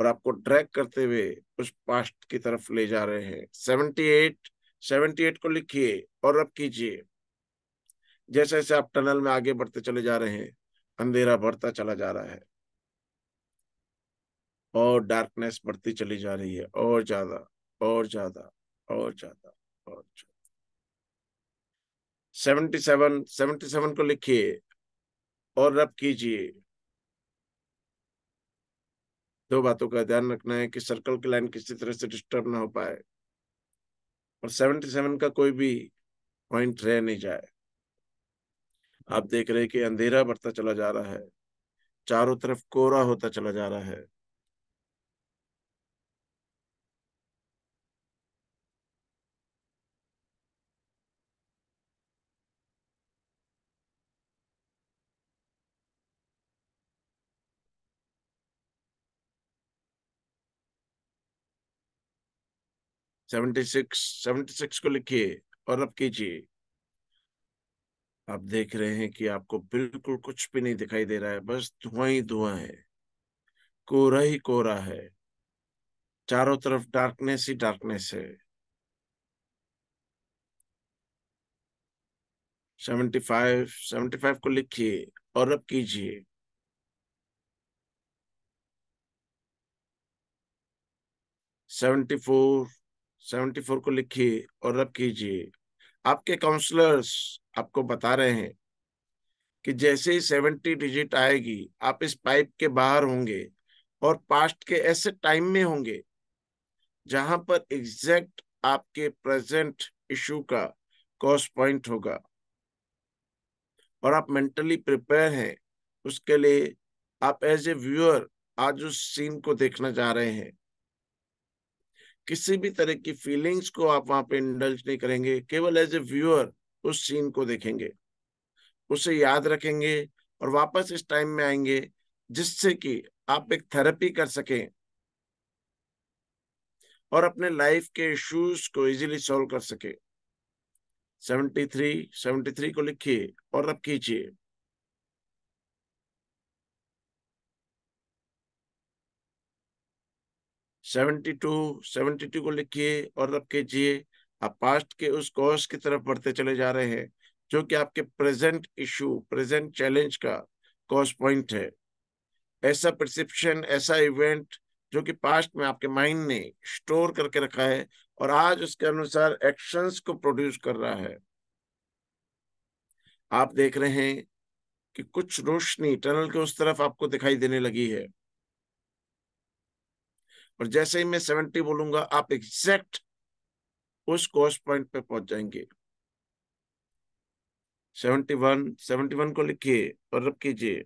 और आपको ड्रैग करते हुए उस पास्ट की तरफ ले जा रहे हैं सेवेंटी एट सेवेंटी एट को लिखिए और अब कीजिए जैसे जैसे आप टनल में आगे बढ़ते चले जा रहे हैं अंधेरा बढ़ता चला जा रहा है और डार्कनेस बढ़ती चली जा रही है और ज्यादा और ज्यादा और ज्यादा और ज्यादा सेवेंटी सेवन सेवेंटी सेवन को लिखिए और रब कीजिए दो बातों का ध्यान रखना है कि सर्कल की लाइन किसी तरह से डिस्टर्ब ना हो पाए और सेवेंटी सेवन का कोई भी पॉइंट रह नहीं जाए आप देख रहे कि अंधेरा बढ़ता चला जा रहा है चारों तरफ कोरा होता चला जा रहा है सेवेंटी सिक्स सेवेंटी सिक्स को लिखिए और अब कीजिए आप देख रहे हैं कि आपको बिल्कुल कुछ भी नहीं दिखाई दे रहा है बस धुआं ही धुआं है कोरा ही कोरा है चारों तरफ डार्कनेस ही डार्कनेस है सेवेंटी फाइव सेवेंटी फाइव को लिखिए और अब कीजिए सेवेंटी फोर सेवेंटी फोर को लिखिए और रब कीजिए आपके काउंसलर्स आपको बता रहे हैं कि जैसे ही सेवेंटी डिजिट आएगी आप इस पाइप के बाहर होंगे और पास्ट के ऐसे टाइम में होंगे जहां पर एग्जैक्ट आपके प्रेजेंट इशू का कॉज पॉइंट होगा और आप मेंटली प्रिपेयर हैं उसके लिए आप एज ए व्यूअर आज उस सीन को देखना चाह रहे हैं किसी भी तरह की फीलिंग्स को आप वहां पे इंडल्ज नहीं करेंगे केवल एज ए व्यूअर उस सीन को देखेंगे उसे याद रखेंगे और वापस इस टाइम में आएंगे जिससे कि आप एक थेरेपी कर सकें और अपने लाइफ के इश्यूज को इजीली सॉल्व कर सके 73 73 को लिखिए और रब कीजिए सेवेंटी टू सेवेंटी टू को लिखिए और के कीजिए आप पास्ट के उस कोर्स की तरफ बढ़ते चले जा रहे हैं जो कि आपके प्रेजेंट इशू प्रेजेंट चैलेंज का कॉज पॉइंट है ऐसा परसेप्शन ऐसा इवेंट जो कि पास्ट में आपके माइंड ने स्टोर करके रखा है और आज उसके अनुसार एक्शंस को प्रोड्यूस कर रहा है आप देख रहे हैं कि कुछ रोशनी टनल के उस तरफ आपको दिखाई देने लगी है और जैसे ही मैं सेवेंटी बोलूंगा आप एग्जैक्ट उस कॉस्ट पॉइंट पे पहुंच जाएंगे सेवेंटी वन सेवेंटी वन को लिखिए और रब कीजिए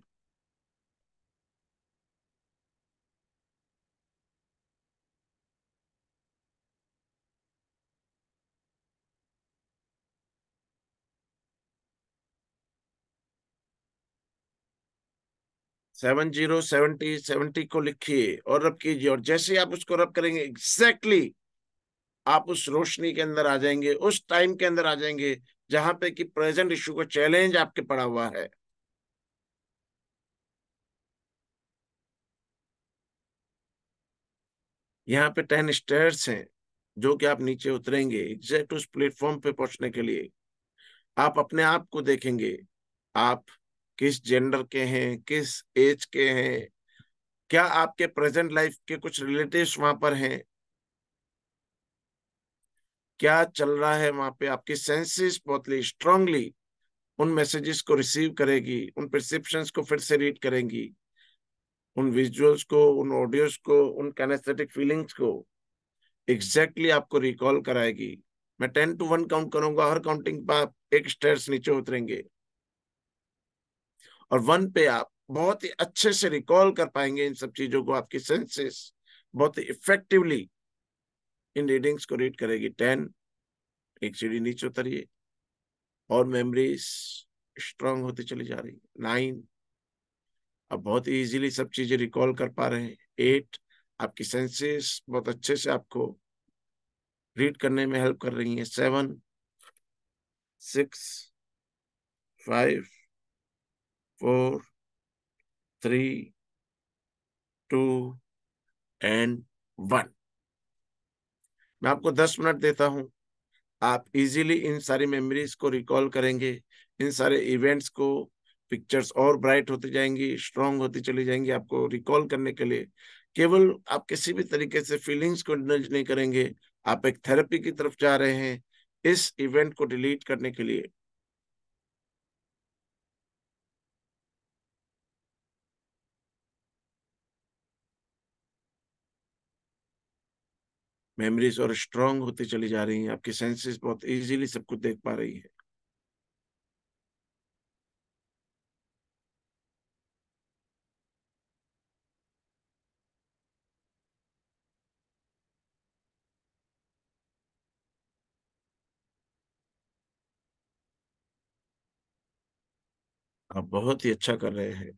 सेवन जीरो सेवेंटी सेवेंटी को लिखिए और रब कीजिए और जैसे आप उसको रब करेंगे एग्जैक्टली exactly आप उस रोशनी के अंदर आ जाएंगे उस टाइम के अंदर आ जाएंगे जहां पे कि प्रेजेंट इशू का चैलेंज आपके पड़ा हुआ है यहाँ पे टेन स्टेयर्स हैं जो कि आप नीचे उतरेंगे एग्जैक्ट उस प्लेटफॉर्म पे पहुंचने के लिए आप अपने आप को देखेंगे आप किस जेंडर के हैं किस एज के हैं क्या आपके प्रेजेंट लाइफ के कुछ रिलेटिव्स वहां पर हैं क्या चल रहा है वहां पे आपकी सेंसेस बहुत स्ट्रांगली उन मैसेजेस को रिसीव करेगी उन परसेप्शन को फिर से रीड करेंगी उन विजुअल्स को उन ऑडियोस को उन कैनेस्थेटिक फीलिंग्स को एग्जैक्टली exactly आपको रिकॉल कराएगी मैं टेन टू वन काउंट करूंगा हर काउंटिंग पर आप एक स्टेयर्स नीचे उतरेंगे और वन पे आप बहुत ही अच्छे से रिकॉल कर पाएंगे इन सब चीजों को आपकी सेंसेस बहुत ही इफेक्टिवली इन रीडिंग्स को रीड करेगी टेन एक सीढ़ी नीचे उतरिए और मेमोरीज स्ट्रांग होती चली जा रही नाइन आप बहुत ही इजीली सब चीजें रिकॉल कर पा रहे हैं एट आपकी सेंसेस बहुत अच्छे से आपको रीड करने में हेल्प कर रही है seven six five four, three, two, and one. मैं आपको दस मिनट देता हूं आप इजीली इन सारी मेमोरीज को रिकॉल करेंगे इन सारे इवेंट्स को पिक्चर्स और ब्राइट होती जाएंगी स्ट्रांग होती चली जाएंगी आपको रिकॉल करने के लिए केवल आप किसी भी तरीके से फीलिंग्स को इंडल्ज नहीं करेंगे आप एक थेरेपी की तरफ जा रहे हैं इस इवेंट को डिलीट करने के लिए मेमोरीज और स्ट्रांग होती चली जा रही हैं आपकी सेंसेस बहुत इजीली सब कुछ देख पा रही है आप बहुत ही अच्छा कर रहे हैं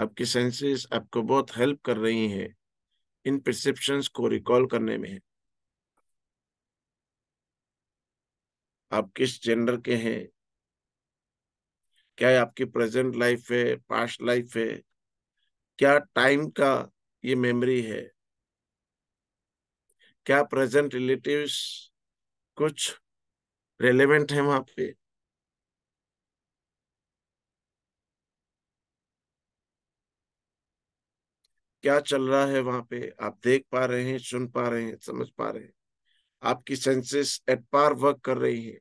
आपकी सेंसेस आपको बहुत हेल्प कर रही हैं इन परसेप्शंस को रिकॉल करने में आप किस जेंडर के हैं क्या आपकी प्रेजेंट लाइफ है पास्ट लाइफ है क्या टाइम का ये मेमोरी है क्या प्रेजेंट रिलेटिव्स कुछ रेलेवेंट है वहां पे क्या चल रहा है वहां पे आप देख पा रहे हैं सुन पा रहे हैं समझ पा रहे हैं आपकी सेंसेस एट पार वर्क कर रही है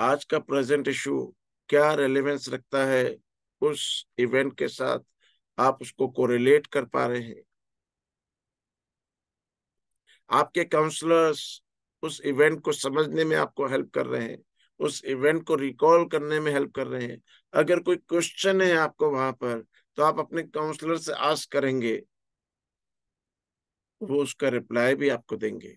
आज का प्रेजेंट इशू क्या रेलेवेंस रखता है उस इवेंट के साथ आप उसको कोरिलेट कर पा रहे हैं आपके काउंसलर्स उस इवेंट को समझने में आपको हेल्प कर रहे हैं उस इवेंट को रिकॉल करने में हेल्प कर रहे हैं अगर कोई क्वेश्चन है आपको वहां पर तो आप अपने काउंसलर से आस करेंगे वो उसका रिप्लाई भी आपको देंगे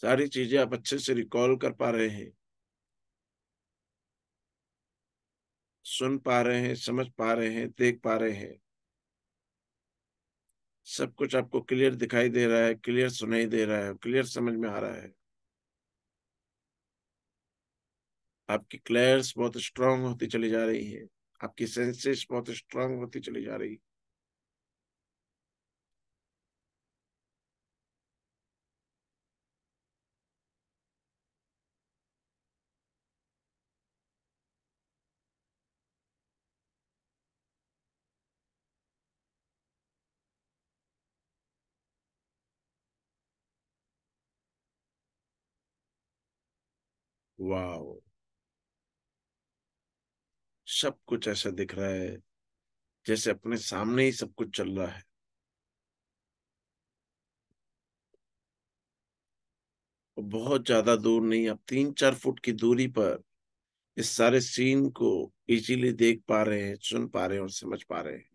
सारी चीजें आप अच्छे से रिकॉल कर पा रहे हैं सुन पा रहे हैं समझ पा रहे हैं देख पा रहे हैं सब कुछ आपको क्लियर दिखाई दे रहा है क्लियर सुनाई दे रहा है क्लियर समझ में आ रहा है आपकी क्लेयर्स बहुत स्ट्रांग होती चली जा रही है आपकी सेंसेस बहुत स्ट्रांग होती चली जा रही है वाह सब कुछ ऐसा दिख रहा है जैसे अपने सामने ही सब कुछ चल रहा है बहुत ज्यादा दूर नहीं आप तीन चार फुट की दूरी पर इस सारे सीन को इजीली देख पा रहे हैं सुन पा रहे हैं और समझ पा रहे हैं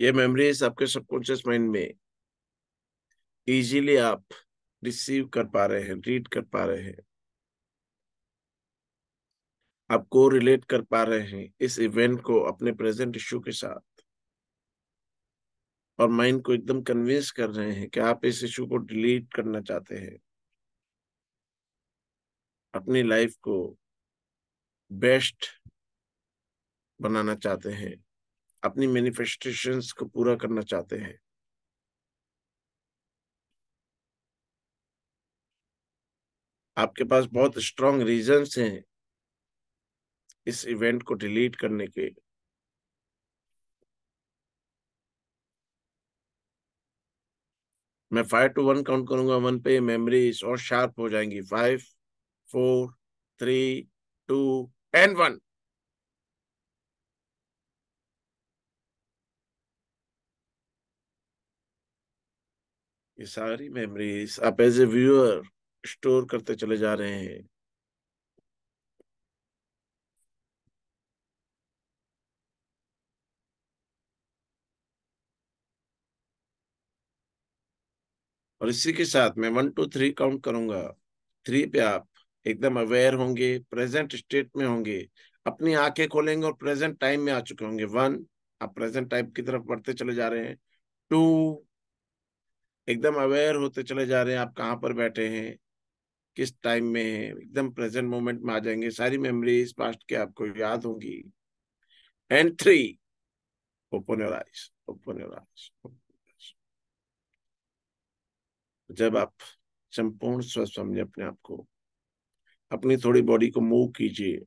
ये मेमोरीज आपके सबकॉन्शियस माइंड में इजीली आप रिसीव कर पा रहे हैं रीड कर पा रहे हैं आप को रिलेट कर पा रहे हैं इस इवेंट को अपने प्रेजेंट इश्यू के साथ और माइंड को एकदम कन्विंस कर रहे हैं कि आप इस इश्यू को डिलीट करना चाहते हैं अपनी लाइफ को बेस्ट बनाना चाहते हैं अपनी मैनिफेस्टेशन को पूरा करना चाहते हैं आपके पास बहुत स्ट्रॉन्ग रीजंस हैं इस इवेंट को डिलीट करने के मैं फाइव टू वन काउंट करूंगा वन पे मेमोरीज और शार्प हो जाएंगी five four three two and one ये सारी मेमोरीज आप एज ए व्यूअर स्टोर करते चले जा रहे हैं और इसी के साथ मैं वन टू थ्री काउंट करूंगा थ्री पे आप एकदम अवेयर होंगे प्रेजेंट स्टेट में होंगे अपनी आंखें खोलेंगे और प्रेजेंट टाइम में आ चुके होंगे वन आप प्रेजेंट टाइम की तरफ बढ़ते चले जा रहे हैं टू एकदम अवेयर होते चले जा रहे हैं आप कहाँ पर बैठे हैं किस टाइम में है एकदम प्रेजेंट मोमेंट में आ जाएंगे सारी मेमोरीज पास्ट के आपको याद होंगी and three open your eyes open your eyes जब आप संपूर्ण स्वस्थ समझे अपने आप को अपनी थोड़ी बॉडी को मूव कीजिए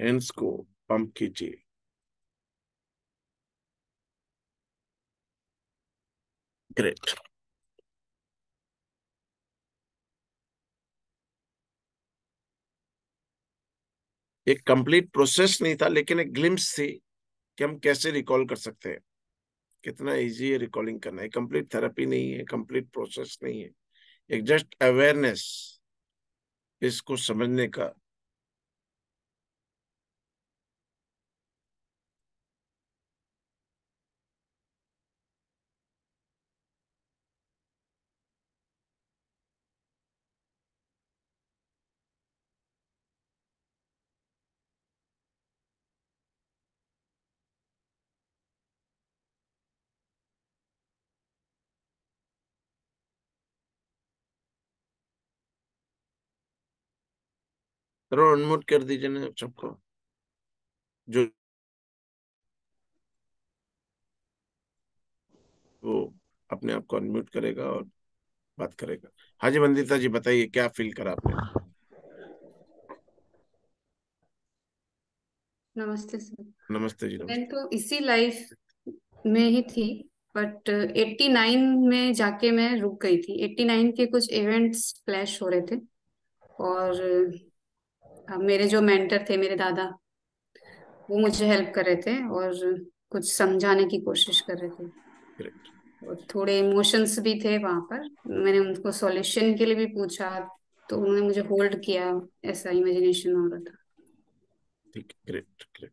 हैंड्स को पंप कीजिए ग्रेट एक कंप्लीट प्रोसेस नहीं था लेकिन एक ग्लिम्स थी कि हम कैसे रिकॉल कर सकते हैं कितना इजी है रिकॉलिंग करना है कंप्लीट थेरेपी नहीं है कंप्लीट प्रोसेस नहीं है एक जस्ट अवेयरनेस इसको समझने का जरूर अनमोट कर दीजिए ना सबको जो वो अपने आप को अनम्यूट करेगा और बात करेगा हाजी वंदिता जी बताइए क्या फील करा आपने नमस्ते सर नमस्ते जी मैं तो इसी लाइफ में ही थी बट 89 में जाके मैं रुक गई थी 89 के कुछ इवेंट्स फ्लैश हो रहे थे और मेरे जो मेंटर थे मेरे दादा वो मुझे हेल्प कर रहे थे और कुछ समझाने की कोशिश कर रहे थे और थोड़े इमोशंस भी थे वहां पर मैंने उनको सॉल्यूशन के लिए भी पूछा तो उन्होंने मुझे होल्ड किया ऐसा इमेजिनेशन हो रहा था ठीक ग्रेट ग्रेट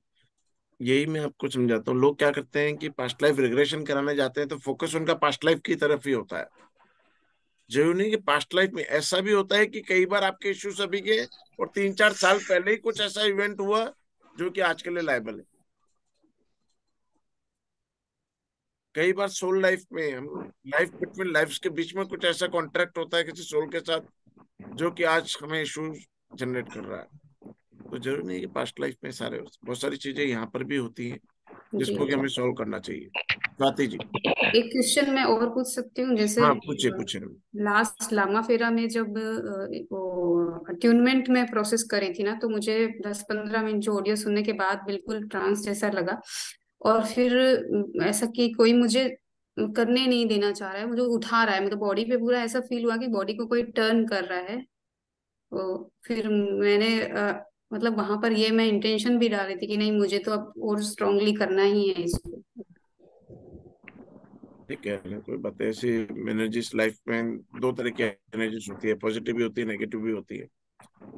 यही मैं आपको समझाता हूँ लोग क्या करते हैं कि पास्ट लाइफ रिग्रेशन कराने जाते हैं तो फोकस उनका पास्ट लाइफ की तरफ ही होता है जरूरी नहीं कि पास्ट लाइफ में ऐसा भी होता है कि कई बार आपके इश्यू सभी के और तीन चार साल पहले ही कुछ ऐसा इवेंट हुआ जो कि आज के लिए लाइबल है कई बार सोल लाइफ में हम लाइफ बिटवीन लाइफ के बीच में कुछ ऐसा कॉन्ट्रैक्ट होता है किसी सोल के साथ जो कि आज हमें इशू जनरेट कर रहा है तो जरूरी नहीं कि पास्ट लाइफ में सारे बहुत सारी चीजें यहाँ पर भी होती हैं जिसको कि हमें सॉल्व करना चाहिए स्वाति जी एक क्वेश्चन मैं और पूछ सकती हूँ जैसे हाँ, पूछे, पूछे। लास्ट लामा फेरा में जब वो अट्यूनमेंट में प्रोसेस करी थी ना तो मुझे दस पंद्रह मिनट जो ऑडियो सुनने के बाद बिल्कुल ट्रांस जैसा लगा और फिर ऐसा कि कोई मुझे करने नहीं देना चाह रहा है मुझे उठा रहा है मतलब बॉडी पे पूरा ऐसा फील हुआ कि बॉडी को कोई टर्न कर रहा है तो फिर मैंने मतलब वहां पर ये मैं इंटेंशन भी डाल रही थी कि नहीं मुझे तो अब और स्ट्रॉन्गली करना ही है इसको ठीक है ना कोई बात ऐसी एनर्जीज लाइफ में दो तरह की एनर्जीज होती है पॉजिटिव भी होती है नेगेटिव भी होती है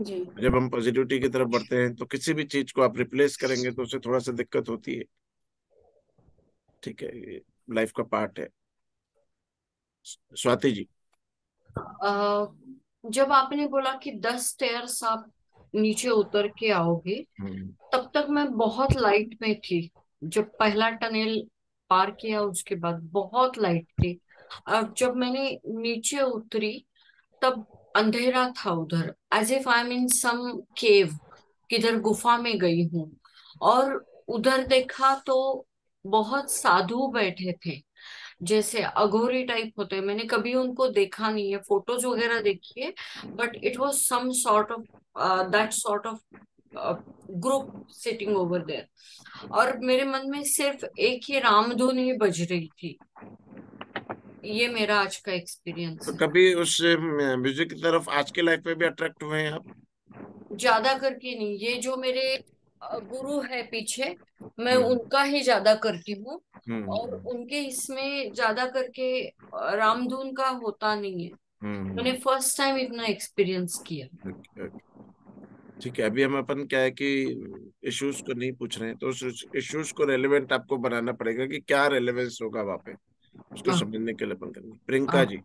जी जब हम पॉजिटिविटी की तरफ बढ़ते हैं तो किसी भी चीज को आप रिप्लेस करेंगे तो उसे थोड़ा सा दिक्कत होती है ठीक है लाइफ का पार्ट है स्वाति जी आ, जब आपने बोला कि दस स्टेयर्स आप नीचे उतर के आओगे हम्म। तब तक मैं बहुत लाइट में थी जब पहला टनल पार किया उसके बाद बहुत लाइट थी अब जब मैंने नीचे उतरी तब अंधेरा था उधर as if I mean some cave किधर गुफा में गई हूँ और उधर देखा तो बहुत साधु बैठे थे जैसे अघोरी टाइप होते हैं मैंने कभी उनको देखा नहीं है फोटोज वगैरह देखी है but it was some sort of that sort of group sitting over there और मेरे मन में सिर्फ एक ही रामधुन ही बज रही थी ये मेरा आज का एक्सपीरियंस तो कभी उस म्यूजिक की तरफ आज के लाइफ में भी अट्रैक्ट हुए हैं आप ज्यादा करके नहीं ये जो मेरे गुरु है पीछे मैं हम्म। उनका ही ज्यादा करती हूँ हम्म, और हम्म। उनके इसमें ज्यादा करके रामधून का होता नहीं है मैंने फर्स्ट टाइम इतना एक्सपीरियंस किया अच्छा, अच्छा। ठीक है अभी हम अपन क्या है कि इश्यूज को नहीं पूछ रहे हैं तो इश्यूज को रेलेवेंट आपको बनाना पड़ेगा कि क्या रेलेवेंस होगा वहां पे उसको हाँ। समझने के लिए अपन करेंगे प्रियंका हाँ। जी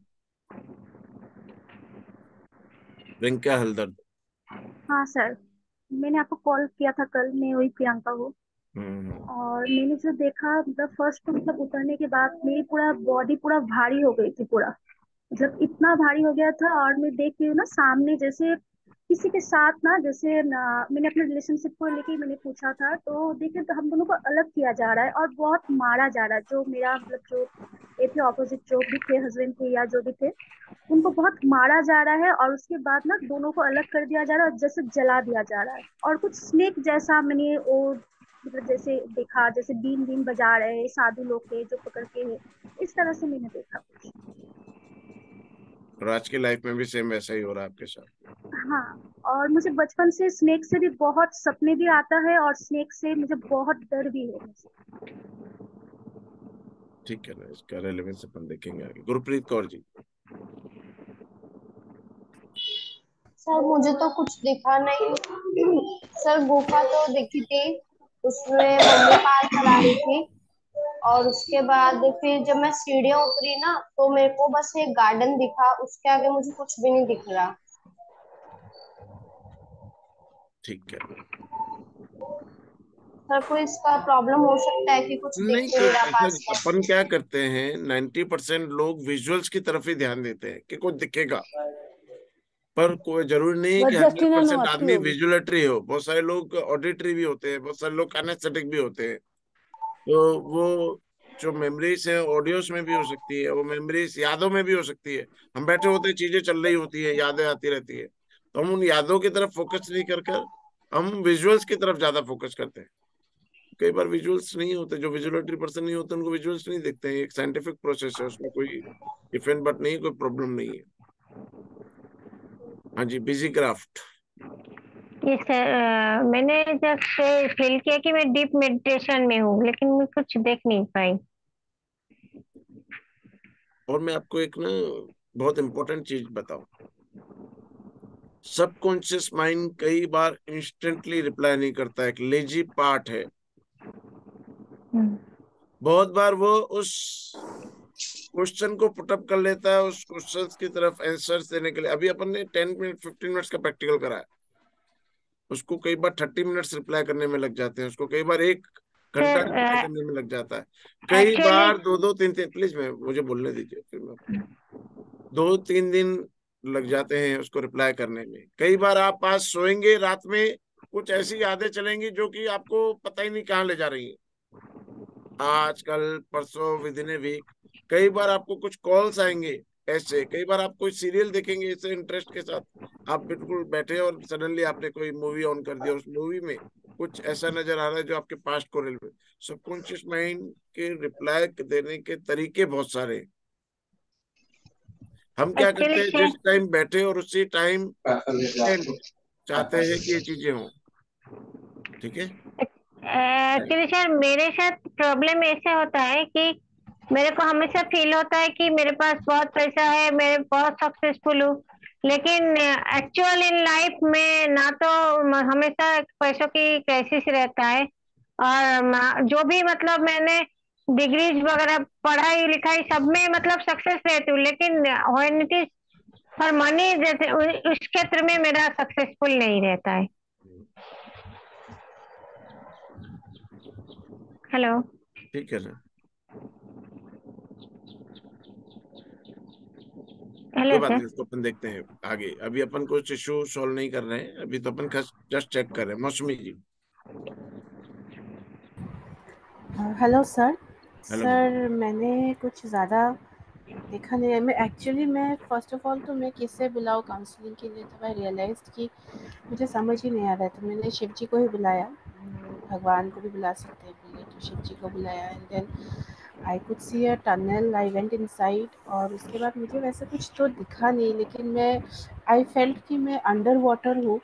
प्रियंका हल्दर हाँ सर मैंने आपको कॉल किया था कल मैं वही प्रियंका हूँ हम्म। और मैंने जो देखा मतलब फर्स्ट तो मतलब उतरने के बाद मेरी पूरा बॉडी पूरा भारी हो गई थी पूरा मतलब इतना भारी हो गया था और मैं देख रही हूँ ना सामने जैसे किसी के साथ ना जैसे ना, मैंने अपने रिलेशनशिप को लेके मैंने पूछा था तो देखिए तो हम दोनों को अलग किया जा रहा है और बहुत मारा जा रहा है जो मेरा मतलब जो ये थे ऑपोजिट जो भी थे हस्बैंड थे या जो भी थे उनको बहुत मारा जा रहा है और उसके बाद ना दोनों को अलग कर दिया जा रहा है और जैसे जला दिया जा रहा है और कुछ स्नेक जैसा मैंने वो मतलब जैसे देखा जैसे बीन बीन बजा रहे हैं साधु लोग के जो पकड़ के इस तरह से मैंने देखा कुछ आज की लाइफ में भी सेम वैसा ही हो रहा है आपके साथ हाँ और मुझे बचपन से स्नेक से भी बहुत सपने भी आता है और स्नेक से मुझे बहुत डर भी है ठीक है ना इसका रेलेवेंस अपन देखेंगे आगे गुरप्रीत कौर जी सर मुझे तो कुछ दिखा नहीं सर गुफा तो दिखी थी उसमें मम्मी पार करा रही थी और उसके बाद फिर जब मैं सीढ़ियां उतरी ना तो मेरे को बस एक गार्डन दिखा उसके आगे मुझे कुछ भी नहीं दिख रहा ठीक है सर को इसका प्रॉब्लम हो सकता है कि कुछ नहीं तो अपन क्या करते हैं नाइन्टी परसेंट लोग विजुअल्स की तरफ ही ध्यान देते हैं कि कुछ दिखेगा पर कोई जरूरी नहीं कि हंड्रेड परसेंट आदमी विजुलेटरी हो बहुत सारे लोग ऑडिटरी भी होते हैं बहुत सारे लोग कैनेस्थेटिक भी होते हैं तो वो जो मेमोरीज है ऑडियोस में भी हो सकती है वो मेमोरीज यादों में भी हो सकती है हम बैठे होते हैं चीजें चल रही होती है यादें आती रहती है तो हम उन यादों की तरफ फोकस नहीं कर कर हम विजुअल्स की तरफ ज्यादा फोकस करते हैं कई बार विजुअल्स नहीं होते जो विजुअलेटरी पर्सन नहीं होते उनको विजुअल्स नहीं देखते हैं एक साइंटिफिक प्रोसेस है उसमें कोई डिफेंट बट नहीं कोई प्रॉब्लम नहीं है हाँ जी बिजी क्राफ्ट यस सर मैंने जब से फील किया कि मैं डीप मेडिटेशन में हूँ लेकिन मैं कुछ देख नहीं पाई और मैं आपको एक ना बहुत इम्पोर्टेंट चीज बताऊ सबकॉन्शियस माइंड कई बार इंस्टेंटली रिप्लाई नहीं करता एक लेजी पार्ट है हम्म। बहुत बार वो उस क्वेश्चन को पुटअप कर लेता है उस क्वेश्चन की तरफ आंसर देने के लिए अभी अपन ने टेन मिनट फिफ्टीन मिनट का प्रैक्टिकल करा है उसको कई बार थर्टी मिनट्स रिप्लाई करने में लग जाते हैं उसको कई बार एक घंटा करने में लग जाता है कई बार दो दो तीन तीन प्लीज मैं मुझे बोलने दीजिए फिर मैं दो तीन दिन लग जाते हैं उसको रिप्लाई करने में कई बार आप पास सोएंगे रात में कुछ ऐसी यादें चलेंगी जो कि आपको पता ही नहीं कहाँ ले जा रही है आजकल परसों विद इन ए वीक कई बार आपको कुछ कॉल्स आएंगे ऐसे कई बार आप कोई सीरियल देखेंगे ऐसे इंटरेस्ट के साथ आप बिल्कुल बैठे और सडनली आपने कोई मूवी ऑन कर दिया उस मूवी में कुछ ऐसा नजर आ रहा है जो आपके पास्ट को रेलवे सबकॉन्शियस माइंड के रिप्लाई देने के तरीके बहुत सारे हम क्या करते हैं जिस टाइम बैठे और उसी टाइम चाहते हैं कि ये चीजें हों ठीक है एक्चुअली सर मेरे साथ प्रॉब्लम ऐसा होता है कि मेरे को हमेशा फील होता है कि मेरे पास बहुत पैसा है मैं बहुत सक्सेसफुल हूँ लेकिन एक्चुअल इन लाइफ में ना तो हमेशा पैसों की क्राइसिस रहता है और जो भी मतलब मैंने डिग्रीज वगैरह पढ़ाई लिखाई सब में मतलब सक्सेस रहती हूँ लेकिन when it is for money जैसे उस क्षेत्र में मेरा सक्सेसफुल नहीं रहता है हेलो ठीक है ना कोई बात नहीं अपन देखते हैं आगे अभी अपन कुछ इश्यू सॉल्व नहीं कर रहे हैं अभी तो अपन जस्ट चेक कर रहे हैं मौसमी जी हेलो सर सर मैंने कुछ ज़्यादा देखा नहीं मैं एक्चुअली मैं फर्स्ट ऑफ ऑल तो मैं किससे बुलाऊँ काउंसलिंग के लिए तो मैं रियलाइज कि मुझे समझ ही नहीं आ रहा तो मैंने शिव जी को ही बुलाया भगवान को भी बुला सकते हैं तो शिव जी को बुलाया and then I could see a tunnel I went inside और उसके बाद मुझे वैसे कुछ तो दिखा नहीं लेकिन मैं आई फेल्ट कि मैं अंडर वाटर हूँ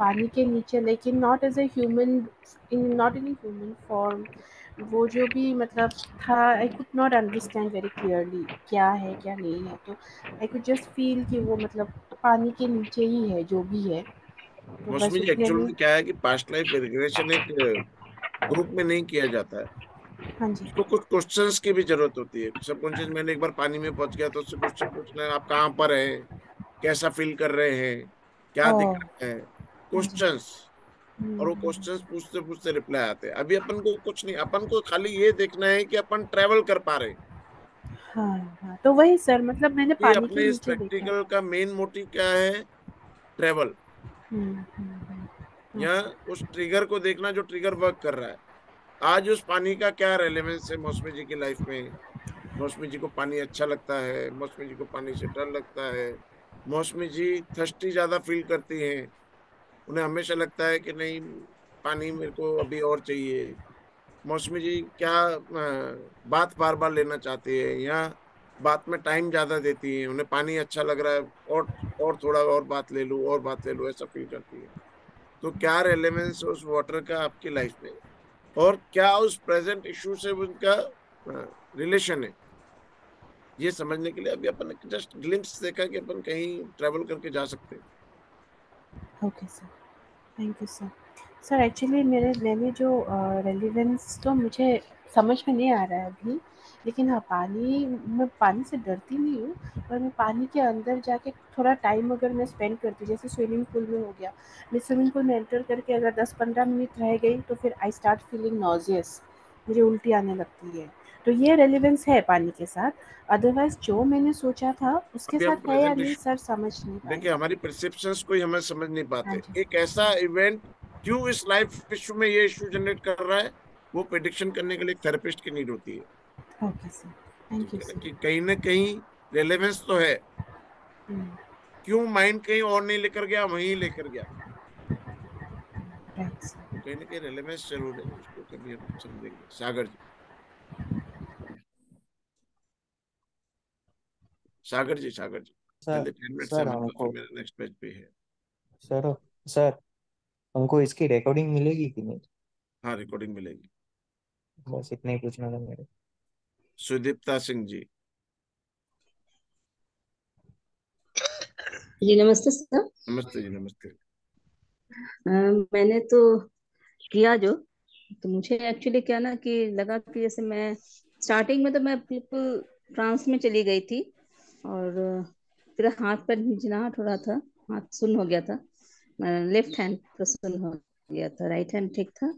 पानी के नीचे लेकिन not as a human in not in human form वो जो भी मतलब था I could not understand very clearly क्या है क्या नहीं है तो आई कुड जस्ट फील कि वो मतलब पानी के नीचे ही है जो भी है तो एक्चुअल क्या है कि पास्ट लाइफ रिग्रेशन एक ग्रुप में नहीं किया जाता है हाँ जी उसको कुछ क्वेश्चंस की भी जरूरत होती है सबकॉन्शियस मैंने एक बार पानी में पहुंच गया तो उससे कुछ पूछना है आप कहाँ पर हैं कैसा फील कर रहे हैं क्या दिख रहा है क्वेश्चन हाँ और वो क्वेश्चन पूछते पूछते रिप्लाई आते हैं अभी अपन को कुछ नहीं अपन को खाली ये देखना है कि अपन ट्रेवल कर पा रहे हैं हाँ, हाँ, तो वही सर मतलब मैंने पानी अपने इस प्रैक्टिकल का मेन मोटिव क्या है ट्रेवल हम्म, हम्म, हम्म। या उस ट्रिगर को देखना जो ट्रिगर वर्क कर रहा है आज उस पानी का क्या रेलेवेंस है मौसमी जी की लाइफ में मौसमी जी को पानी अच्छा लगता है मौसमी जी को पानी से डर लगता है मौसमी जी थर्स्टी ज़्यादा फील करती हैं उन्हें हमेशा लगता है कि नहीं पानी मेरे को अभी और चाहिए मौसमी जी क्या बात बार बार लेना चाहती है या बात में टाइम ज़्यादा देती है उन्हें पानी अच्छा लग रहा है और और थोड़ा और बात ले लूँ और बात ले लूँ ऐसा फील करती है तो क्या रेलेवेंस उस वाटर का आपकी लाइफ में और क्या उस प्रेजेंट इशू से उनका रिलेशन है ये समझने के लिए अभी अपन जस्ट ग्लिम्स देखा कि अपन कहीं ट्रेवल करके जा सकते हैं okay sir thank you sir sir actually मेरे मैंने जो रेलिवेंस uh, तो मुझे समझ में नहीं आ रहा है अभी लेकिन हाँ पानी मैं पानी से डरती नहीं हूँ पर मैं पानी के अंदर जाके थोड़ा टाइम अगर मैं स्पेंड करती जैसे स्विमिंग पूल में हो गया मैं स्विमिंग पूल में एंटर करके अगर दस पंद्रह मिनट रह गई तो फिर आई स्टार्ट फीलिंग नॉजियस मुझे उल्टी आने लगती है तो ये रेलिवेंस है पानी के साथ अदरवाइज जो मैंने सोचा था उसके साथ है या नहीं सर समझ नहीं देखिए हमारी परसेप्शन को हमें समझ नहीं पाते हाँ एक ऐसा इवेंट क्यों इस लाइफ इशू में ये इशू जनरेट कर रहा है वो प्रेडिक्शन करने के लिए थेरेपिस्ट की नीड होती है कहीं ना कहीं रेलेवेंस तो है hmm. क्यों माइंड कहीं और नहीं लेकर गया वहीं लेकर गया कहीं ना कहीं रेलेवेंस जरूर है उसको कभी हम समझेंगे सागर जी सागर जी सागर जी सर सर हमको इसकी रिकॉर्डिंग मिलेगी कि नहीं हाँ रिकॉर्डिंग मिलेगी बस इतना ही पूछना था मेरे सुदीप्ता सिंह जी जी नमस्ते सर नमस्ते जी नमस्ते आ, मैंने तो किया जो तो मुझे एक्चुअली क्या ना कि लगा कि जैसे मैं स्टार्टिंग में तो मैं बिल्कुल फ्रांस में चली गई थी और फिर हाथ पर झिझनाहट हो रहा था हाथ सुन हो गया था लेफ्ट हैंड तो सुन हो गया था राइट हैंड ठीक था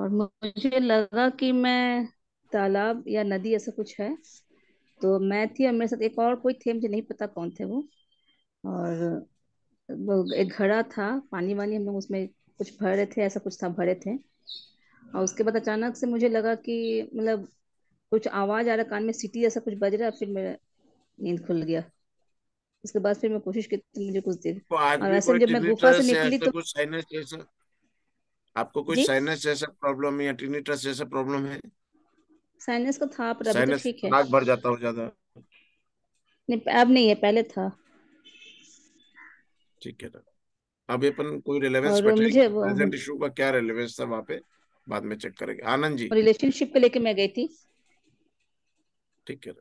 और मुझे लगा कि मैं तालाब या नदी ऐसा कुछ है तो मैं थी और मेरे साथ एक और कोई थे मुझे नहीं पता कौन थे वो और वो एक घड़ा था पानी वानी हम लोग उसमें कुछ भर रहे थे ऐसा कुछ था भरे थे और उसके बाद अचानक से मुझे लगा कि मतलब कुछ आवाज़ आ रहा कान में सिटी जैसा कुछ बज रहा फिर मेरा नींद खुल गया उसके बाद फिर मैं कोशिश की तो मुझे कुछ देर तो और ऐसे जब मैं गुफा से निकली तो कुछ साइनस जैसा आपको कुछ साइनस जैसा प्रॉब्लम या टिनिटस जैसा प्रॉब्लम है साइनस का था पर अभी तो ठीक है नाक भर जाता हो ज्यादा नहीं अब नहीं है पहले था ठीक है तो अब ये अपन कोई रिलेवेंस मुझे प्रेजेंट इशू का क्या रिलेवेंस था वहां पे बाद में चेक करेंगे आनंद जी रिलेशनशिप को लेके मैं गई थी ठीक है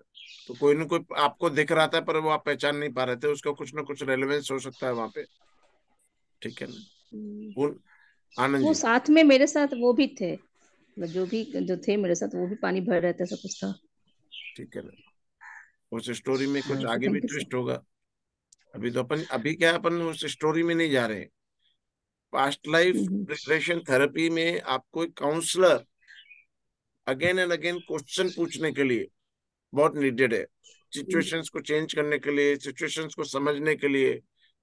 तो कोई ना कोई आपको दिख रहा था पर वो आप पहचान नहीं पा रहे थे उसका कुछ ना कुछ रेलिवेंस हो सकता है वहाँ पे ठीक है ना वो हम्म। आनंद वो साथ में मेरे साथ वो भी थे जो भी जो थे मेरे साथ वो भी पानी भर रहता थे सब कुछ था ठीक है उस स्टोरी में कुछ हाँ, आगे भी ट्विस्ट होगा अभी तो अपन अभी क्या अपन उस स्टोरी में नहीं जा रहे पास्ट लाइफ प्रिपरेशन थेरेपी में आपको एक counsellor again and again question पूछने के लिए बहुत नीडेड है सिचुएशंस को चेंज करने के लिए सिचुएशंस को समझने के लिए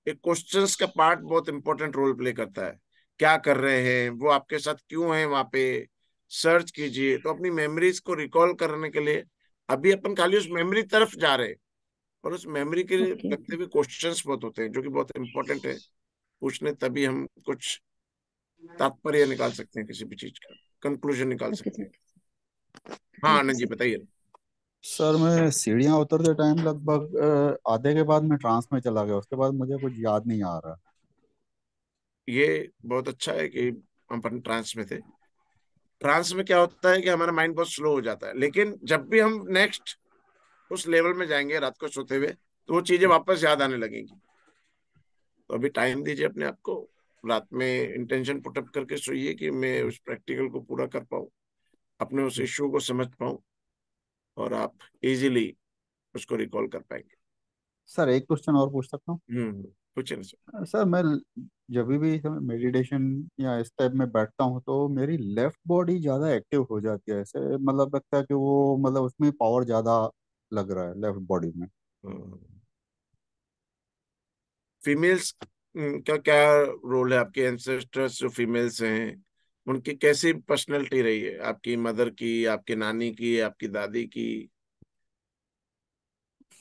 एक क्वेश्चंस का पार्ट बहुत इंपॉर्टेंट रोल प्ले करता है क्या कर रहे हैं वो आपके साथ क्यों है वहां पे सर्च कीजिए तो अपनी मेमोरीज को रिकॉल करने के लिए अभी अपन खाली उस मेमोरी तरफ जा रहे हैं और उस मेमोरी के okay. लगते हुए क्वेश्चंस बहुत होते हैं जो कि बहुत इंपॉर्टेंट है पूछने तभी हम कुछ तात्पर्य निकाल सकते हैं किसी भी चीज का कंक्लूजन निकाल सकते हैं हाँ आनंद जी बताइए सर मैं सीढ़ियाँ उतरते टाइम लगभग आधे के बाद मैं ट्रांस में चला गया उसके बाद मुझे कुछ याद नहीं आ रहा ये बहुत अच्छा है कि हम अपन ट्रांस में थे ट्रांस में क्या होता है कि हमारा माइंड बहुत स्लो हो जाता है लेकिन जब भी हम नेक्स्ट उस लेवल में जाएंगे रात को सोते हुए तो वो चीजें वापस याद आने लगेंगी तो अभी टाइम दीजिए अपने आप को रात में इंटेंशन पुटअप करके सोइए कि मैं उस प्रैक्टिकल को पूरा कर पाऊँ अपने उस इश्यू को समझ पाऊँ और आप इजीली उसको रिकॉल कर पाएंगे सर एक क्वेश्चन और पूछ सकता हूँ हम्म, हम्म, सर मैं जब भी मेडिटेशन या इस टाइप में बैठता हूँ तो मेरी लेफ्ट बॉडी ज़्यादा एक्टिव हो जाती है ऐसे मतलब लगता है कि वो मतलब उसमें पावर ज़्यादा लग रहा है लेफ्ट बॉडी में फीमेल्स हम्म। का क्या रोल है आपके एंसेस्टर्स जो फीमेल्स हैं उनकी कैसी पर्सनैलिटी रही है आपकी मदर की आपकी नानी की आपकी दादी की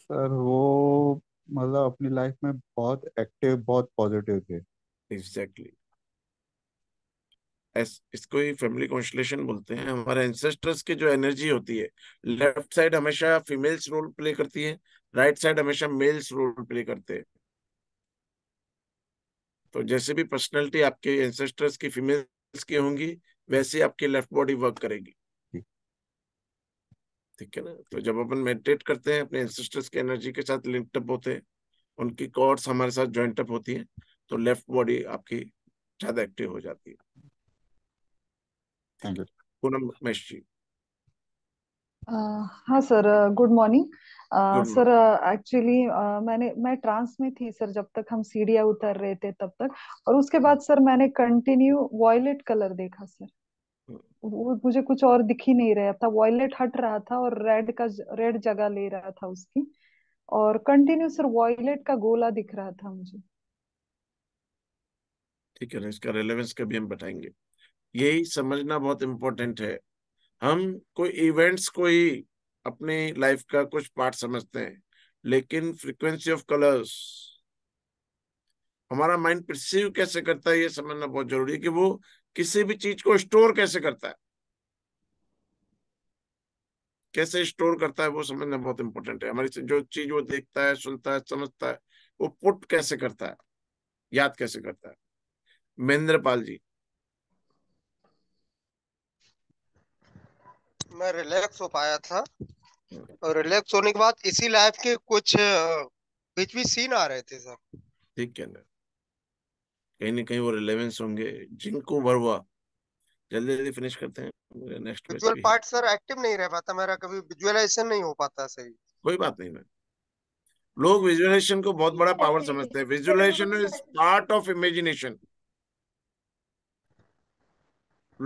सर वो मतलब अपनी लाइफ में बहुत एक्टिव बहुत पॉजिटिव थे एग्जैक्टली exactly. इसको ही फैमिली कॉन्स्टलेशन बोलते हैं हमारे एंसेस्टर्स की जो एनर्जी होती है लेफ्ट साइड हमेशा फीमेल्स रोल प्ले करती है राइट right साइड हमेशा मेल्स रोल प्ले करते हैं तो जैसे भी पर्सनैलिटी आपके एंसेस्टर्स की फीमेल्स की होंगी वैसे आपकी लेफ्ट बॉडी वर्क करेगी ठीक है ना तो जब अपन मेडिटेट करते हैं अपने एंसेस्टर्स की एनर्जी के साथ लिंक्टअप होते हैं उनकी कॉर्ड्स हमारे साथ ज्वाइंट अप होती है तो लेफ्ट बॉडी आपकी ज्यादा एक्टिव हो जाती है पूनम जी हाँ sir good morning sir actually मैंने मैं ट्रांस में थी सर जब तक हम सीढ़िया उतर रहे थे तब तक और उसके बाद सर मैंने कंटिन्यू वॉयलेट कलर देखा सर hmm. वो मुझे कुछ और दिख ही नहीं रहा था वॉयलेट हट रहा था और रेड का रेड जगह ले रहा था उसकी और कंटिन्यू सर वॉयलेट का गोला दिख रहा था मुझे ठीक है ना इसका रेलेवेंस कभी हम बताएंगे यही समझना बहुत इम्पोर्टेंट है हम कोई इवेंट्स को ही अपने लाइफ का कुछ पार्ट समझते हैं लेकिन फ्रीक्वेंसी ऑफ कलर्स हमारा माइंड परसीव कैसे करता है ये समझना बहुत जरूरी है कि वो किसी भी चीज को स्टोर कैसे करता है कैसे स्टोर करता है वो समझना बहुत इंपॉर्टेंट है हमारी जो चीज वो देखता है सुनता है समझता है वो पुट कैसे करता है याद कैसे करता है महेंद्रपाल जी मैं रिलैक्स हो पाया था और रिलैक्स होने के बाद इसी लाइफ के कुछ बीच बीच सीन आ रहे थे सर ठीक है ना कहीं ना कहीं वो रिलेवेंस होंगे जिनको भरवा जल्दी जल्दी फिनिश करते हैं next visual part sir active नहीं रह पाता मेरा कभी विजुअलाइजेशन नहीं हो पाता सही कोई बात नहीं मैं लोग विजुअलाइजेशन को बहुत बड़ा पावर समझते हैं visualisation is part of imagination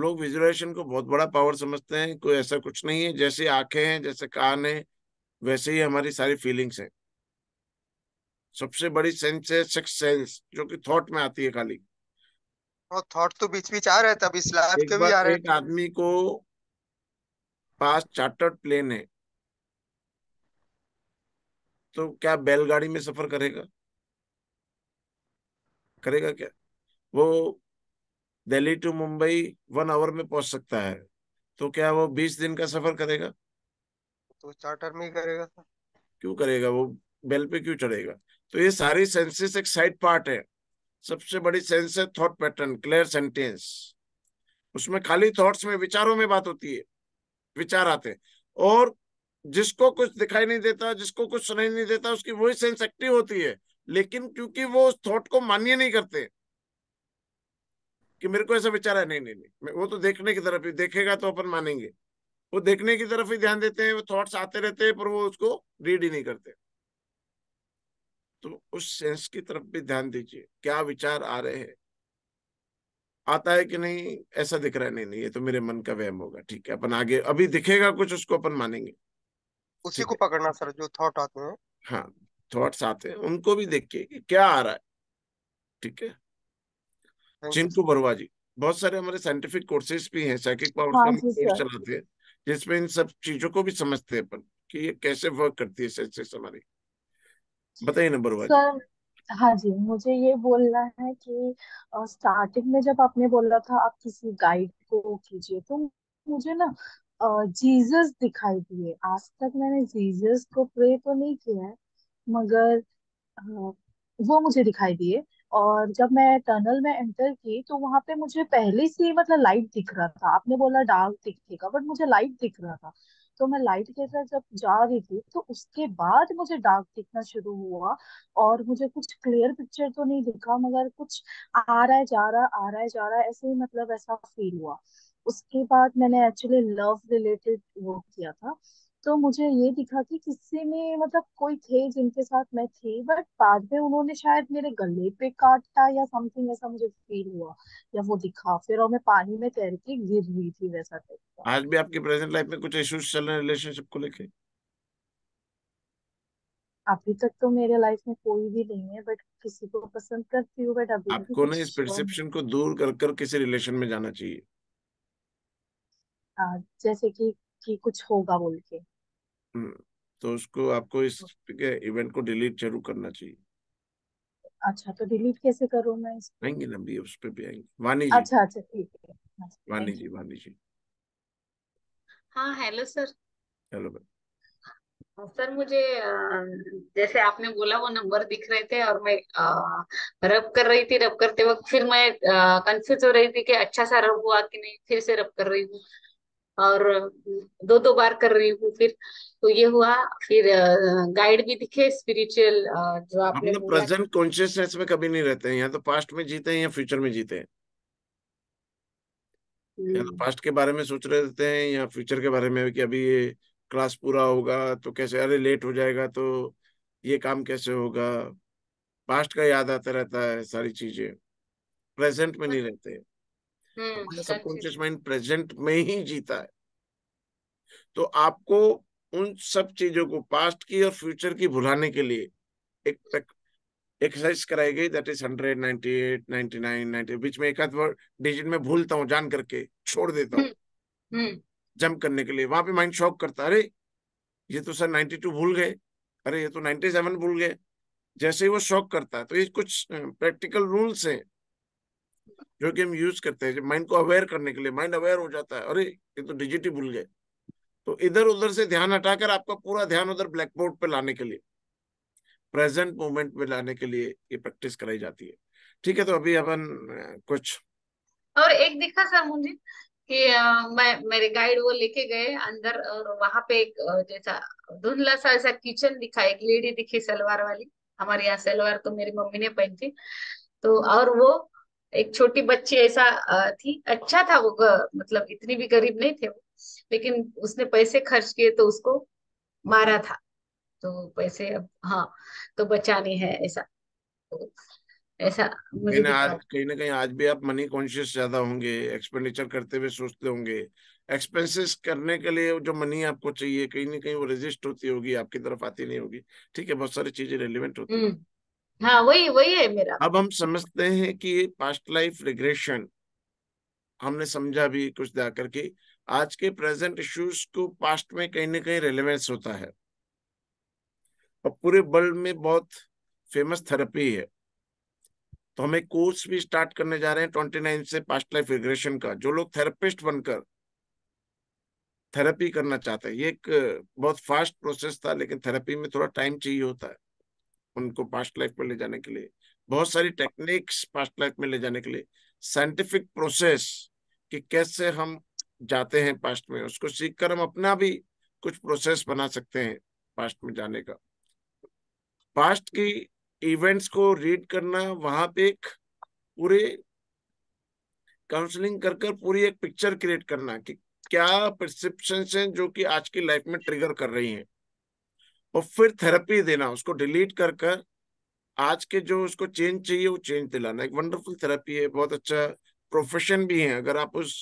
लोग विजुलाइजेशन को बहुत बड़ा पावर समझते हैं कोई ऐसा कुछ नहीं है जैसे आंखें हैं जैसे कान है वैसे ही हमारी सारी फीलिंग्स हैं सबसे बड़ी सेंस है सिक्स सेंस जो कि थॉट में आती है खाली और थॉट तो बीच बीच आ रहे है तब इस लाइफ के भी आ रहे एक आदमी को पास चार्टर्ड प्लेन है तो क्या बैलगाड़ी में सफर करेगा करेगा क्या वो Delhi to Mumbai one hour में पहुंच सकता है तो क्या वो बीस दिन का सफर करेगा तो चार्टर में ही करेगा क्यों करेगा वो बेल पे क्यों चढ़ेगा तो ये सारी सेंसेस एक साइड पार्ट है सबसे बड़ी सेंस है थॉट पैटर्न क्लियर सेंटेंस उसमें खाली थॉट्स में विचारों में बात होती है विचार आते हैं और जिसको कुछ दिखाई नहीं देता जिसको कुछ सुनाई नहीं देता उसकी वही सेंस एक्टिव होती है लेकिन क्योंकि वो उस थॉट को मान्य नहीं करते कि मेरे को ऐसा विचार है नहीं नहीं नहीं वो तो देखने की तरफ ही देखेगा तो अपन मानेंगे वो देखने की तरफ ही ध्यान देते हैं वो थॉट्स आते रहते हैं पर वो उसको रीड ही नहीं करते तो उस सेंस की तरफ भी ध्यान दीजिए क्या विचार आ रहे हैं आता है कि नहीं ऐसा दिख रहा है नहीं नहीं ये तो मेरे मन का व्यम होगा ठीक है अपन आगे अभी दिखेगा कुछ उसको अपन मानेंगे उसी को पकड़ना सर जो थॉट आते हैं हाँ थॉट्स आते हैं उनको भी देखिए क्या आ रहा है ठीक है चिंकू बरुआ जी बहुत सारे हमारे साइंटिफिक कोर्सेज भी हैं साइकिक पावर हाँ, कोर्स चलाते हैं जिसमें इन सब चीजों को भी समझते हैं अपन कि ये कैसे वर्क करती है सेंसेस हमारी बताइए ना बरुआ सर हाँ जी मुझे ये बोलना है कि स्टार्टिंग में जब आपने बोला था आप किसी गाइड को कीजिए तो मुझे ना जीसस दिखाई दिए आज तक मैंने जीसस को प्रे तो नहीं किया है मगर वो मुझे दिखाई दिए और जब मैं टनल में एंटर की तो वहां पे मुझे पहले से मतलब लाइट दिख रहा था आपने बोला डार्क दिखेगा बट मुझे लाइट दिख रहा था तो मैं लाइट के साथ जब जा रही थी तो उसके बाद मुझे डार्क दिखना शुरू हुआ और मुझे कुछ क्लियर पिक्चर तो नहीं दिखा मगर कुछ आ रहा है जा रहा आ रहा है जा रहा है ऐसे ही मतलब ऐसा फील हुआ उसके बाद मैंने एक्चुअली लव रिलेटेड वो किया था तो मुझे ये दिखा कि किसी ने मतलब कोई थे जिनके साथ मैं थी बट बाद में उन्होंने शायद मेरे गले पे काटा या समथिंग ऐसा मुझे फील हुआ या वो दिखा फिर और मैं पानी में तैर के गिर हुई थी वैसा टाइप आज भी आपके प्रेजेंट लाइफ में कुछ इश्यूज चल रहे हैं रिलेशनशिप को लेके अभी तक तो मेरे लाइफ में कोई भी नहीं है बट किसी को पसंद करती हूँ बट अभी आपको ना इस परसेप्शन को दूर कर कर किसी रिलेशन में जाना चाहिए आ, जैसे कि कि कुछ होगा बोल के हम्म, तो उसको आपको इस इवेंट को डिलीट जरूर करना चाहिए अच्छा तो डिलीट कैसे करूं मैं इसको आएंगे ना भी उस पर भी आएंगे वानी जी अच्छा अच्छा ठीक है अच्छा, वानी जी वानी जी हाँ हेलो सर हेलो सर मुझे जैसे आपने बोला वो नंबर दिख रहे थे और मैं रब कर रही थी रब करते वक्त फिर मैं कंफ्यूज हो रही थी कि अच्छा सा रब हुआ कि नहीं फिर से रब कर रही हूँ और दो दो बार कर रही हूँ फिर तो ये हुआ फिर गाइड भी दिखे स्पिरिचुअल जो आपने तो प्रेजेंट कॉन्शियसनेस में कभी नहीं रहते हैं या तो पास्ट में जीते हैं या फ्यूचर में जीते हैं या तो पास्ट हम्म। के बारे में सोच रहे होते हैं या फ्यूचर के बारे में कि अभी ये क्लास पूरा होगा तो कैसे अरे लेट हो जाएगा तो ये काम कैसे होगा पास्ट का याद आता रहता है सारी चीजें प्रेजेंट में नहीं अच्छा। रहते हैं हमारा सबकॉन्शियस माइंड प्रेजेंट में ही जीता है तो आपको उन सब चीजों को पास्ट की और फ्यूचर की भुलाने के लिए एक तक एक्सरसाइज कराई गई that is hundred ninety eight ninety nine ninety बीच में एक आध डिजिट में भूलता हूँ जान करके छोड़ देता हूँ जंप हम्म, हम्म। करने के लिए वहां पे माइंड शॉक करता अरे ये तो सर नाइनटी टू भूल गए अरे ये तो नाइनटी सेवन भूल गए जैसे ही वो शौक करता है तो ये कुछ प्रैक्टिकल रूल्स हैं जो कि हम यूज करते हैं माइंड को अवेयर करने के लिए माइंड अवेयर हो जाता है अरे ये तो डिजिट ही भूल गए तो इधर उधर से ध्यान हटाकर आपका पूरा ध्यान उधर ब्लैक बोर्ड पर लाने के लिए प्रेजेंट मोमेंट में लाने के लिए ये प्रैक्टिस कराई जाती है ठीक है तो अभी अपन कुछ और एक दिखा सर मुझे कि मैं मेरे गाइड वो लेके गए अंदर और वहां पे एक जैसा धुंधला सा ऐसा किचन दिखा एक लेडी दिखी सलवार वाली हमारे यहाँ सलवार तो मेरी मम्मी ने पहनती तो और वो एक छोटी बच्ची ऐसा थी अच्छा था वो मतलब इतनी भी गरीब नहीं थे वो लेकिन उसने पैसे खर्च किए तो उसको मारा था तो पैसे अब हाँ तो बचाने है ऐसा तो ऐसा मुझे आज कहीं ना कहीं आज भी आप मनी कॉन्शियस ज्यादा होंगे एक्सपेंडिचर करते हुए सोचते होंगे एक्सपेंसेस करने के लिए जो मनी आपको चाहिए कहीं ना कहीं वो रेजिस्ट होती होगी आपकी तरफ आती नहीं होगी ठीक है बहुत सारी चीजें रेलिवेंट होती है हम्म। हाँ वही वही है मेरा अब हम समझते हैं कि पास्ट लाइफ रिग्रेशन हमने समझा भी कुछ जाकर के आज के प्रेजेंट इश्यूज को पास्ट में कहीं ना कहीं रेलेवेंस होता है और पूरे वर्ल्ड में बहुत फेमस थेरेपी है तो हम एक कोर्स भी स्टार्ट करने जा रहे हैं ट्वेंटी नाइन से पास्ट लाइफ रिग्रेशन का जो लोग थेरेपिस्ट बनकर थेरेपी करना चाहते हैं ये एक बहुत फास्ट प्रोसेस था लेकिन थेरेपी में थोड़ा टाइम चाहिए होता है उनको पास्ट लाइफ में ले जाने के लिए बहुत सारी टेक्निक्स पास्ट लाइफ में ले जाने के लिए साइंटिफिक प्रोसेस कि कैसे हम जाते हैं पास्ट में उसको सीखकर हम अपना भी कुछ प्रोसेस बना सकते हैं पास्ट में जाने का पास्ट की इवेंट्स को रीड करना वहां पे एक पूरे काउंसलिंग कर कर पूरी एक पिक्चर क्रिएट करना कि क्या परसेप्शन हैं जो कि आज की लाइफ में ट्रिगर कर रही हैं और फिर थेरेपी देना उसको डिलीट कर कर आज के जो उसको चेंज चाहिए वो चेंज दिलाना एक वंडरफुल थेरेपी है बहुत अच्छा प्रोफेशन भी है अगर आप उस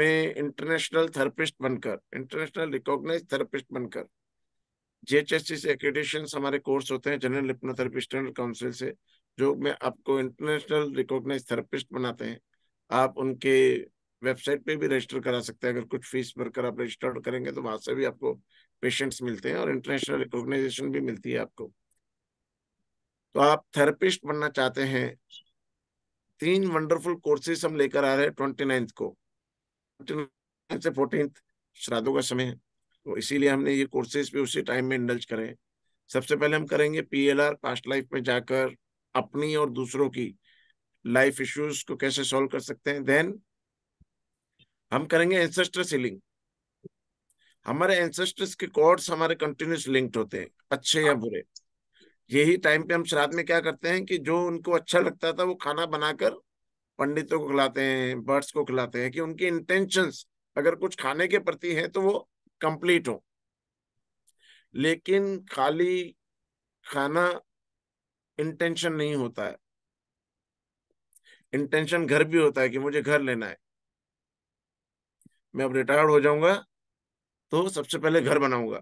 में इंटरनेशनल थेरेपिस्ट बनकर इंटरनेशनल रिकॉग्नाइज थेरेपिस्ट बनकर जीएचएससी से एक्रेडिशन हमारे कोर्स होते हैं जनरल हिप्नोथेरेपी स्टैंडर्ड काउंसिल से जो मैं आपको इंटरनेशनल रिकॉग्नाइज थेरेपिस्ट बनाते हैं आप उनके वेबसाइट पे भी रजिस्टर करा सकते हैं अगर कुछ फीस भरकर आप रजिस्टर्ड करेंगे तो वहां से भी आपको पेशेंट्स मिलते हैं और इंटरनेशनल रिकॉग्नाइजेशन भी मिलती है आपको तो आप थेरेपिस्ट बनना चाहते हैं तीन वंडरफुल कोर्सेज हम लेकर आ रहे हैं ट्वेंटी नाइन्थ को फोर्टीन श्राद्धों का समय है तो इसीलिए हमने ये कोर्सेज भी उसी टाइम में इंडल्ज करें सबसे पहले हम करेंगे पीएलआर पास्ट लाइफ में जाकर अपनी और दूसरों की लाइफ इश्यूज को कैसे सॉल्व कर सकते हैं देन हम करेंगे एंसेस्टर सीलिंग हमारे एंसेस्टर्स के कॉर्ड्स हमारे कंटिन्यूस लिंक्ड होते हैं अच्छे या हाँ। बुरे यही टाइम पे हम श्राद्ध में क्या करते हैं कि जो उनको अच्छा लगता था वो खाना बनाकर पंडितों को खिलाते हैं बर्ड्स को खिलाते हैं कि उनकी इंटेंशन अगर कुछ खाने के प्रति है तो वो कंप्लीट हो लेकिन खाली खाना इंटेंशन नहीं होता है इंटेंशन घर भी होता है कि मुझे घर लेना है मैं अब रिटायर्ड हो जाऊंगा तो सबसे पहले घर बनाऊंगा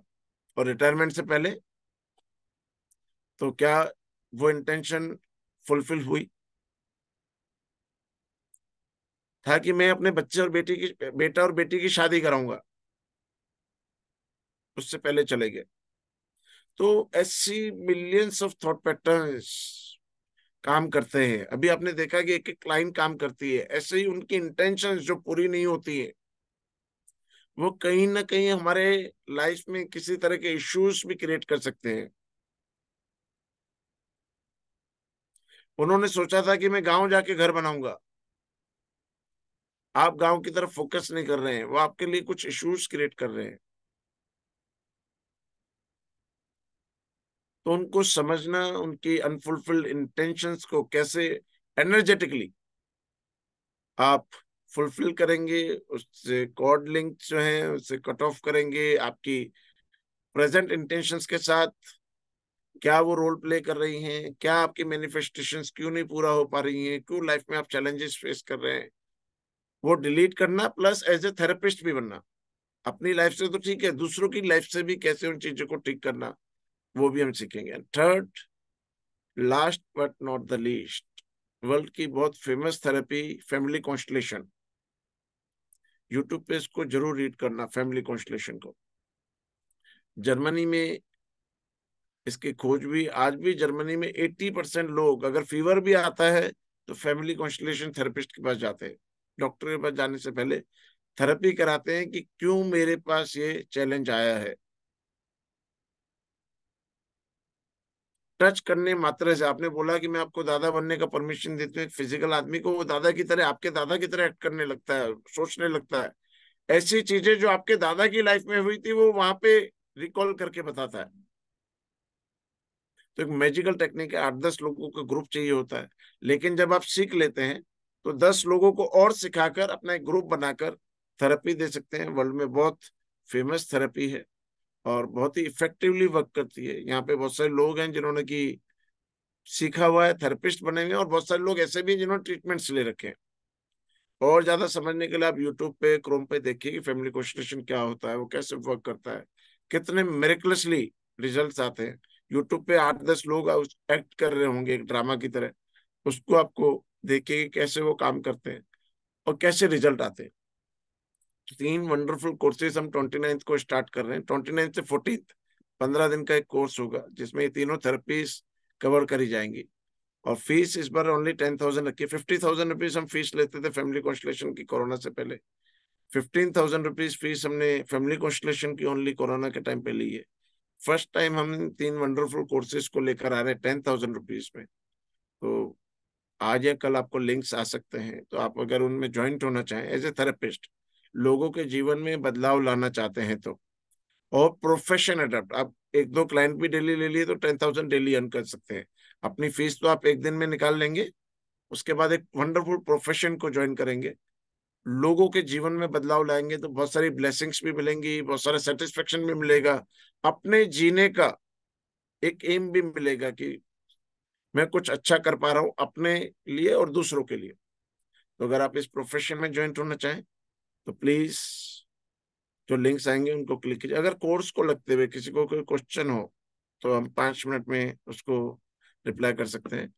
और रिटायरमेंट से पहले तो क्या वो इंटेंशन फुलफिल हुई था कि मैं अपने बच्चे और बेटी की बेटा और बेटी की शादी कराऊंगा उससे पहले चले गए तो ऐसी मिलियंस ऑफ थॉट पैटर्न्स काम करते हैं अभी आपने देखा कि एक एक क्लाइंट काम करती है ऐसे ही उनकी इंटेंशंस जो पूरी नहीं होती है वो कहीं ना कहीं हमारे लाइफ में किसी तरह के इश्यूज भी क्रिएट कर सकते हैं उन्होंने सोचा था कि मैं गांव जाके घर बनाऊंगा आप गांव की तरफ फोकस नहीं कर रहे हैं वो आपके लिए कुछ इश्यूज क्रिएट कर रहे हैं तो उनको समझना उनकी अनफुलफिल्ड इंटेंशंस को कैसे एनर्जेटिकली आप फुलफिल करेंगे उससे कॉर्ड लिंक जो है उससे कट ऑफ करेंगे आपकी प्रेजेंट इंटेंशंस के साथ क्या वो रोल प्ले कर रही हैं क्या आपकी मैनिफेस्टेशन क्यों नहीं पूरा हो पा रही हैं क्यों लाइफ में आप चैलेंजेस फेस कर रहे हैं वो डिलीट करना प्लस एज ए थेरेपिस्ट भी बनना अपनी लाइफ से तो ठीक है दूसरों की लाइफ से भी कैसे उन चीजों को ठीक करना वो भी हम सीखेंगे third last but not the least world की बहुत famous therapy family constellation YouTube पे इसको जरूर रीड करना फैमिली कॉन्स्टलेशन को जर्मनी में इसकी खोज भी आज भी जर्मनी में 80 परसेंट लोग अगर फीवर भी आता है तो फैमिली कॉन्स्टलेशन थेरेपिस्ट के पास जाते हैं डॉक्टर के पास जाने से पहले थेरेपी कराते हैं कि क्यों मेरे पास ये चैलेंज आया है टच करने मात्र से आपने बोला कि मैं आपको दादा बनने का परमिशन देती हूँ एक फिजिकल आदमी को वो दादा की तरह आपके दादा की तरह एक्ट करने लगता है सोचने लगता है ऐसी चीजें जो आपके दादा की लाइफ में हुई थी वो वहां पे रिकॉल करके बताता है तो एक मैजिकल टेक्निक है आठ दस लोगों का ग्रुप चाहिए होता है लेकिन जब आप सीख लेते हैं तो दस लोगों को और सिखाकर अपना एक ग्रुप बनाकर थेरेपी दे सकते हैं वर्ल्ड में बहुत फेमस थेरेपी है और बहुत ही इफेक्टिवली वर्क करती है यहाँ पे बहुत सारे लोग हैं जिन्होंने की सीखा हुआ है थेरेपिस्ट बने हुए हैं और बहुत सारे लोग ऐसे भी हैं जिन्होंने ट्रीटमेंट्स ले रखे हैं और ज्यादा समझने के लिए आप यूट्यूब पे क्रोम पे देखिए कि फैमिली कॉन्स्टिट्यूशन क्या होता है वो कैसे वर्क करता है कितने मेरिकुलसली रिजल्ट आते हैं यूट्यूब पे आठ दस लोग एक्ट कर रहे होंगे एक ड्रामा की तरह उसको आपको देखिए कैसे वो काम करते हैं और कैसे रिजल्ट आते हैं तीन वंडरफुल कोर्सेज हम ट्वेंटी नाइन्थ को स्टार्ट कर रहे हैं ट्वेंटी नाइन्थ से फोर्टीन पंद्रह दिन का एक कोर्स होगा जिसमें ये तीनों थेरेपीज कवर करी जाएंगी और फीस इस बार ओनली टेन थाउजेंड रखी फिफ्टी थाउजेंड रुपीज हम फीस लेते थे फैमिली कॉन्स्टलेशन की कोरोना से पहले फिफ्टीन थाउजेंड रुपीज फीस हमने फैमिली कॉन्स्टलेशन की ओनली कोरोना के टाइम पे ली है फर्स्ट टाइम हम तीन वंडरफुल कोर्सेज को लेकर आ रहे हैं टेन थाउजेंड रुपीज में तो आज या कल आपको लिंक्स आ सकते हैं तो आप अगर उनमें ज्वाइंट होना चाहें एज ए थेरेपिस्ट लोगों के जीवन में बदलाव लाना चाहते हैं तो और प्रोफेशन अडप्ट आप एक दो क्लाइंट भी डेली ले लिए तो टेन थाउजेंड डेली अर्न कर सकते हैं अपनी फीस तो आप एक दिन में निकाल लेंगे उसके बाद एक वंडरफुल प्रोफेशन को ज्वाइन करेंगे लोगों के जीवन में बदलाव लाएंगे तो बहुत सारी ब्लेसिंग्स भी मिलेंगी बहुत सारा सेटिस्फेक्शन भी मिलेगा अपने जीने का एक एम भी मिलेगा कि मैं कुछ अच्छा कर पा रहा हूं अपने लिए और दूसरों के लिए तो अगर आप इस प्रोफेशन में ज्वाइन होना चाहें तो प्लीज जो लिंक्स आएंगे उनको क्लिक कीजिए अगर कोर्स को लगते हुए किसी को कोई क्वेश्चन हो तो हम पांच मिनट में उसको रिप्लाई कर सकते हैं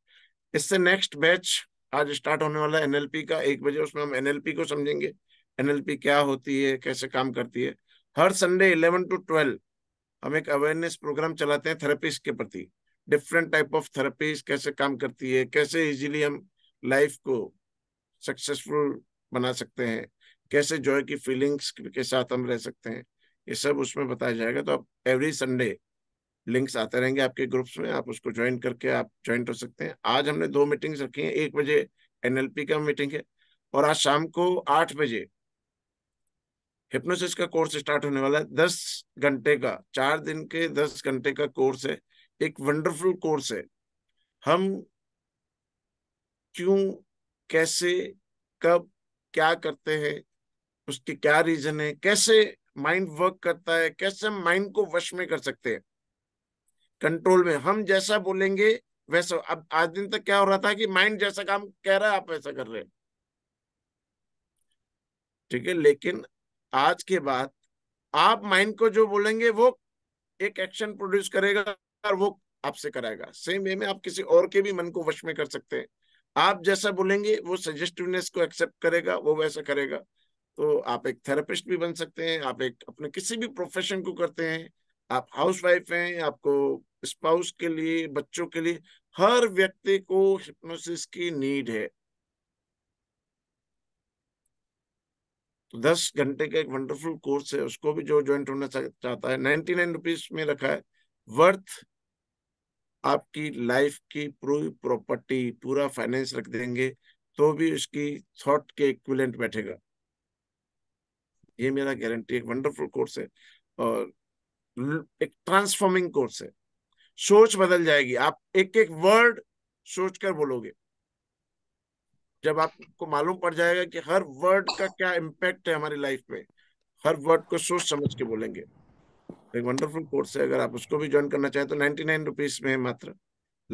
इससे नेक्स्ट बैच आज स्टार्ट होने वाला है एनएलपी का एक बजे उसमें हम एनएलपी को समझेंगे एनएलपी क्या होती है कैसे काम करती है हर संडे इलेवन टू ट्वेल्व हम एक अवेयरनेस प्रोग्राम चलाते हैं थेरेपीज के प्रति डिफरेंट टाइप ऑफ थेरेपीज कैसे काम करती है कैसे इजीली हम लाइफ को सक्सेसफुल बना सकते हैं कैसे जो है कि फीलिंग्स के साथ हम रह सकते हैं ये सब उसमें बताया जाएगा तो आप एवरी संडे लिंक्स आते रहेंगे आपके ग्रुप्स में आप उसको ज्वाइन करके आप ज्वाइन कर सकते हैं आज हमने दो मीटिंग्स रखी हैं एक बजे एनएलपी का मीटिंग है और आज शाम को आठ बजे हिप्नोसिस का कोर्स स्टार्ट होने वाला है दस घंटे का चार दिन के दस घंटे का कोर्स है एक वंडरफुल कोर्स है हम क्यों कैसे कब क्या करते हैं उसके क्या रीजन है कैसे माइंड वर्क करता है कैसे हम माइंड को वश में कर सकते हैं कंट्रोल में हम जैसा बोलेंगे वैसा अब आज दिन तक क्या हो रहा था कि माइंड जैसा काम कह रहा है आप वैसा कर रहे हैं ठीक है लेकिन आज के बाद आप माइंड को जो बोलेंगे वो एक एक्शन प्रोड्यूस करेगा और वो आपसे कराएगा सेम वे में आप किसी और के भी मन को वश में कर सकते हैं आप जैसा बोलेंगे वो सजेस्टिवनेस को एक्सेप्ट करेगा वो वैसा करेगा तो आप एक थेरेपिस्ट भी बन सकते हैं आप एक अपने किसी भी प्रोफेशन को करते हैं आप हाउस वाइफ हैं आपको स्पाउस के लिए बच्चों के लिए हर व्यक्ति को हिप्नोसिस की नीड है तो दस घंटे का एक वंडरफुल कोर्स है उसको भी जो ज्वाइंट होना चाहता है नाइनटी नाइन रुपीज में रखा है वर्थ आपकी लाइफ की पूरी प्रॉपर्टी पूरा फाइनेंस रख देंगे तो भी उसकी थॉट के इक्विलेंट बैठेगा ये मेरा गारंटी एक वंडरफुल कोर्स है और एक ट्रांसफॉर्मिंग कोर्स है सोच बदल जाएगी आप एक एक वर्ड सोचकर बोलोगे जब आपको मालूम पड़ जाएगा कि हर वर्ड का क्या इम्पैक्ट है हमारी लाइफ में हर वर्ड को सोच समझ के बोलेंगे एक वंडरफुल कोर्स है अगर आप उसको भी ज्वाइन करना चाहें तो नाइनटी नाइन रुपीज में मात्र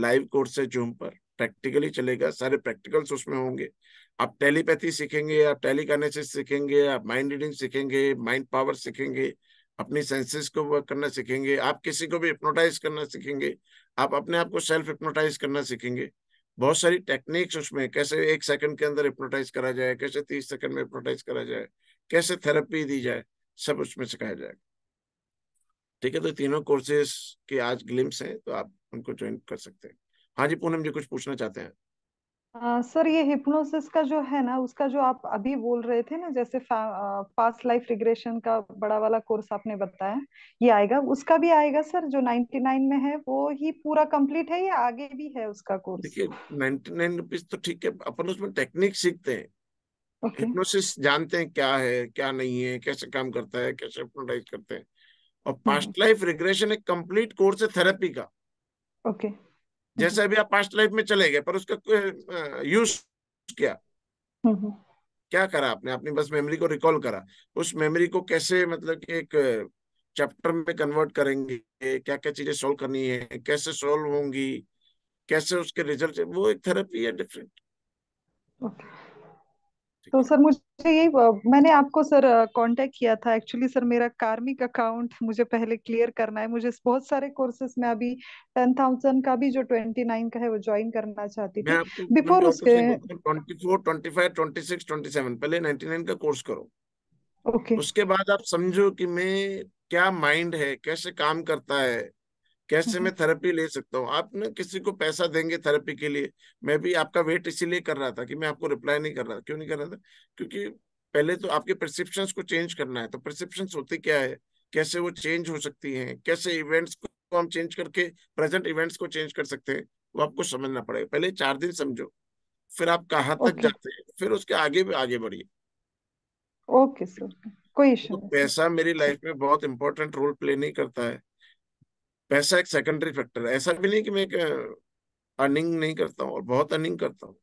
लाइव कोर्स है जूम पर प्रैक्टिकली चलेगा सारे प्रैक्टिकल्स उसमें होंगे आप टेलीपैथी सीखेंगे आप टेलीकानेसिस सीखेंगे आप माइंड रीडिंग सीखेंगे माइंड पावर सीखेंगे अपनी सेंसेस को वर्क करना सीखेंगे आप किसी को भी हिप्नोटाइज करना सीखेंगे आप अपने आप को सेल्फ हिप्नोटाइज करना सीखेंगे बहुत सारी टेक्निक्स उसमें कैसे एक सेकंड के अंदर हिप्नोटाइज करा जाए कैसे तीस सेकंड में हिप्नोटाइज करा जाए कैसे थेरेपी दी जाए सब उसमें सिखाया जाएगा ठीक है तो तीनों कोर्सेज के आज ग्लिम्स हैं तो आप उनको ज्वाइन कर सकते हैं हाँ जी पूनम जी कुछ पूछना चाहते हैं सर ये हिप्नोसिस का जो है ना उसका जो आप अभी बोल रहे थे ना जैसे पास्ट लाइफ रिग्रेशन का बड़ा वाला कोर्स आपने बताया ये आएगा उसका भी आएगा सर जो 99 में है वो ही पूरा कंप्लीट है या आगे भी है उसका कोर्स देखिए 99 रुपीस तो ठीक है अपन उसमें टेक्निक सीखते हैं okay. हिप्नोसिस जानते हैं क्या है क्या नहीं है कैसे काम करता है कैसे हिप्नोटाइज करते हैं और पास्ट लाइफ रिग्रेशन एक कंप्लीट कोर्स है थेरेपी का ओके okay. जैसे अभी आप पास्ट लाइफ में चले गए पर उसका यूज क्या क्या करा आपने अपनी बस मेमोरी को रिकॉल करा उस मेमोरी को कैसे मतलब कि एक चैप्टर में कन्वर्ट करेंगे क्या क्या चीजें सोल्व करनी है कैसे सोल्व होंगी कैसे उसके रिजल्ट वो एक थेरेपी है डिफरेंट okay. तो सर मुझे यही मैंने आपको सर कांटेक्ट किया था एक्चुअली सर मेरा कार्मिक अकाउंट मुझे पहले क्लियर करना है मुझे बहुत सारे कोर्सेस में अभी टेन थाउजेंड का भी जो ट्वेंटी नाइन का है वो ज्वाइन करना चाहती थी बिफोर उसके twenty four twenty five twenty six twenty seven पहले नाइनटी नाइन का कोर्स करो ओके okay. उसके बाद आप समझो कि मैं क्या माइंड है कैसे काम करता है कैसे मैं हम्म। थेरेपी ले सकता हूँ आप ना किसी को पैसा देंगे थेरेपी के लिए मैं भी आपका वेट इसीलिए कर रहा था कि मैं आपको रिप्लाई नहीं कर रहा था क्यों नहीं कर रहा था क्योंकि पहले तो आपके परसेप्शन को चेंज करना है तो परसेप्शन होते क्या है कैसे वो चेंज हो सकती है कैसे इवेंट्स को हम चेंज करके प्रेजेंट इवेंट्स को चेंज कर सकते हैं वो आपको समझना पड़ेगा पहले चार दिन समझो फिर आप कहाँ तक जाते हैं फिर उसके आगे भी आगे बढ़िए ओके सर कोई इशू तो पैसा मेरी लाइफ में बहुत इंपॉर्टेंट रोल प्ले नहीं करता है पैसा एक सेकेंडरी फैक्टर है ऐसा भी नहीं कि मैं अर्निंग नहीं करता हूँ और बहुत अर्निंग करता हूँ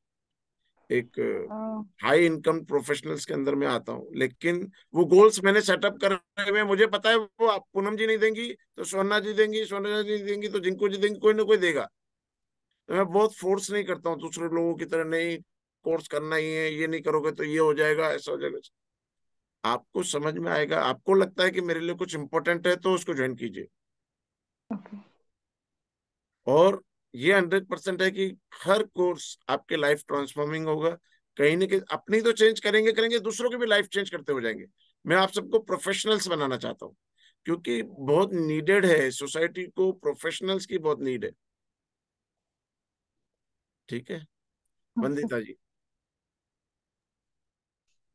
एक हाई इनकम प्रोफेशनल्स के अंदर मैं आता हूँ लेकिन वो गोल्स मैंने सेटअप कर में मुझे पता है वो आप पूनम जी नहीं देंगी तो सोना जी देंगी सोना जी देंगी तो जिनको जी देंगी कोई ना कोई देगा तो मैं बहुत फोर्स नहीं करता हूँ दूसरे लोगों की तरह नहीं कोर्स करना ही है ये नहीं करोगे तो ये हो जाएगा ऐसा हो जाएगा आपको समझ में आएगा आपको लगता है कि मेरे लिए कुछ इंपॉर्टेंट है तो उसको ज्वाइन कीजिए okay. और ये हंड्रेड परसेंट है कि हर कोर्स आपके लाइफ ट्रांसफॉर्मिंग होगा कहीं ना कहीं अपनी तो चेंज करेंगे करेंगे दूसरों की भी लाइफ चेंज करते हो जाएंगे मैं आप सबको प्रोफेशनल्स बनाना चाहता हूँ क्योंकि बहुत नीडेड है सोसाइटी को प्रोफेशनल्स की बहुत नीड है ठीक है वंदिता जी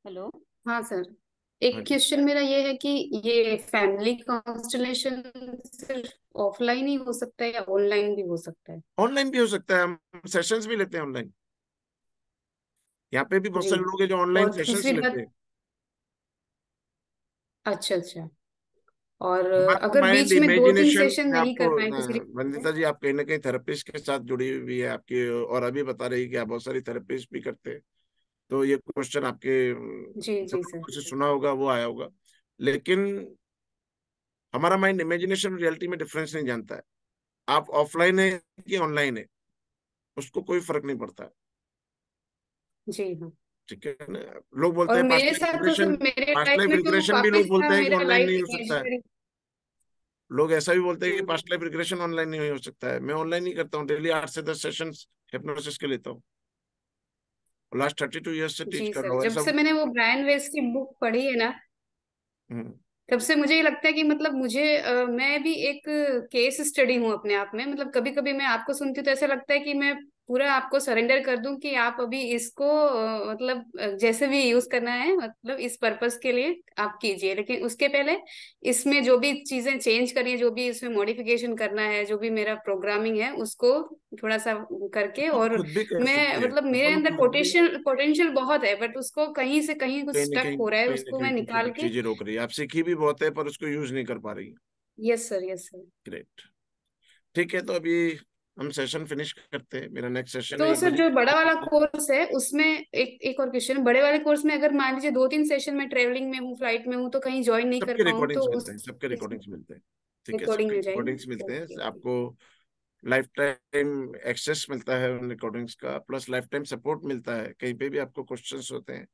हेलो हाँ सर हाँ एक क्वेश्चन मेरा ये है कि ये फैमिली कॉन्स्टलेशन सिर्फ ऑफलाइन ही हो सकता है या ऑनलाइन भी हो सकता है ऑनलाइन भी हो सकता है हम सेशंस भी लेते हैं ऑनलाइन यहाँ पे भी बहुत सारे लोग हैं जो ऑनलाइन सेशंस लेते हैं अच्छा अच्छा और तो अगर बीच में दो तीन सेशन नहीं कर पाए किसी हाँ, वंदिता जी आप कहीं ना कहीं थेरेपिस्ट के साथ जुड़ी हुई है आपकी और अभी बता रही कि आप बहुत सारी थेरेपिस्ट भी करते हैं तो ये क्वेश्चन आपके जी जी सर सुना होगा वो आया होगा लेकिन हमारा माइंड इमेजिनेशन और रियलिटी में डिफरेंस नहीं जानता है आप ऑफलाइन है कि ऑनलाइन है उसको कोई फर्क नहीं पड़ता है हाँ। ठीक है ना लोग बोलते हैं मेरे साथ तो पास्ट लाइफ रिग्रेशन भी लोग बोलते हैं कि ऑनलाइन नहीं हो सकता है लोग ऐसा भी बोलते हैं कि पास्ट लाइफ रिग्रेशन ऑनलाइन नहीं हो सकता है मैं ऑनलाइन नहीं करता हूँ डेली आठ से दस सेशन हिप्नोसिस के लेता हूँ लास्ट थर्टी टू ईयर्स से टीच कर रहा हूँ जब से मैंने वो ब्रायन वेस्ट की बुक पढ़ी है ना हम्म। तब से मुझे ये लगता है कि मतलब मुझे मैं भी एक केस स्टडी हूँ अपने आप में मतलब कभी कभी मैं आपको सुनती हूँ तो ऐसा लगता है कि मैं पूरा आपको सरेंडर कर दूं कि आप अभी इसको मतलब जैसे भी यूज करना है मतलब इस पर्पस के लिए आप कीजिए लेकिन उसके पहले इसमें जो भी चीजें चेंज करनी है जो भी इसमें मॉडिफिकेशन करना है जो भी मेरा प्रोग्रामिंग है उसको थोड़ा सा करके और मैं मतलब मेरे अंदर पोटेंशियल पोटेंशियल बहुत है बट उसको कहीं से कहीं कुछ स्टक हो रहा है उसको मैं निकाल के रोक रही है आप सीखी भी बहुत है पर उसको यूज नहीं कर पा रही yes sir yes sir great ठीक है तो अभी हम सेशन फिनिश करते हैं मेरा नेक्स्ट सेशन तो सर जो बड़ा वाला कोर्स है उसमें एक एक और क्वेश्चन बड़े वाले कोर्स में अगर मान लीजिए दो तीन सेशन में ट्रेवलिंग में हूँ फ्लाइट में हूँ तो कहीं ज्वाइन नहीं कर पाऊँ तो हैं सबके रिकॉर्डिंग्स मिलते हैं ठीक है रिकॉर्डिंग्स मिलते हैं आपको लाइफ टाइम एक्सेस मिलता है उन रिकॉर्डिंग्स का प्लस लाइफ टाइम सपोर्ट मिलता है कहीं पे भी आपको क्वेश्चंस होते हैं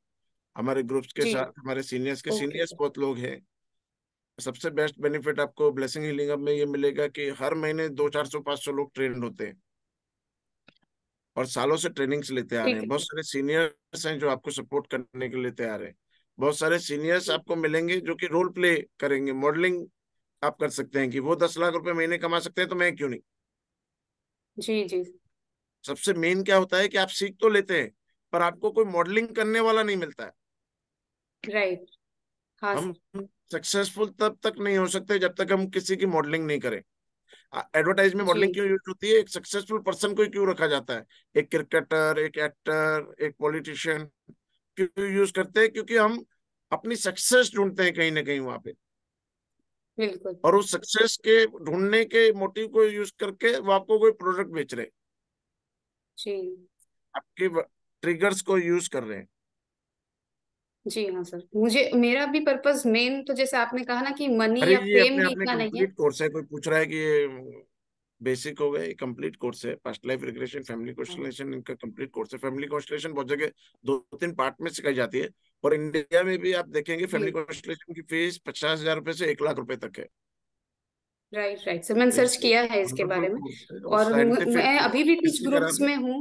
हमारे ग्रुप्स के साथ हमारे सीनियर्स के सीनियर्स बहुत लोग हैं सबसे बेस्ट बेनिफिट आपको ब्लेसिंग हीलिंग में ये मिलेगा कि हर महीने दो चार सौ पांच सौ लोग ट्रेन होते हैं और सालों से ट्रेनिंग्स लेते आ रहे हैं बहुत सारे सीनियर्स हैं जो आपको सपोर्ट करने के लिए तैयार है बहुत सारे सीनियर्स आपको मिलेंगे जो कि रोल प्ले करेंगे मॉडलिंग आप कर सकते हैं कि वो दस लाख रुपए महीने कमा सकते हैं तो मैं क्यों नहीं जी जी सबसे मेन क्या होता है कि आप सीख तो लेते हैं पर आपको कोई मॉडलिंग करने वाला नहीं मिलता है राइट हाँ। हम सक्सेसफुल तब तक नहीं हो सकते जब तक हम किसी की मॉडलिंग नहीं करें एडवर्टाइज में मॉडलिंग क्यों यूज होती है एक सक्सेसफुल पर्सन को क्यों रखा जाता है एक क्रिकेटर एक एक्टर एक पॉलिटिशियन क्यों यूज करते हैं क्योंकि हम अपनी सक्सेस ढूंढते हैं कहीं ना कहीं वहां पे बिल्कुल और उस सक्सेस के ढूंढने के मोटिव को यूज करके वो आपको कोई प्रोडक्ट बेच रहे जी आपके ट्रिगर्स को यूज कर रहे हैं जी हाँ सर मुझे मेरा भी पर्पस मेन तो जैसे आपने कहा ना कि मनी या प्रेम जीतना नहीं है कोर्स है कोई पूछ रहा है कि ये बेसिक हो गए कंप्लीट कोर्स है पास्ट लाइफ रिग्रेशन फैमिली हाँ। कॉन्स्टलेशन इनका कंप्लीट कोर्स है फैमिली कॉन्स्टलेशन बहुत जगह दो तीन पार्ट में सिखाई जाती है और इंडिया में भी आप देखेंगे फैमिली कॉन्स्टलेशन की फीस पचास हजार रुपए से एक लाख रुपए तक है राइट राइट सर मैंने तो सर्च किया है इसके मतलब बारे में और मैं अभी भी कुछ ग्रुप्स में हूँ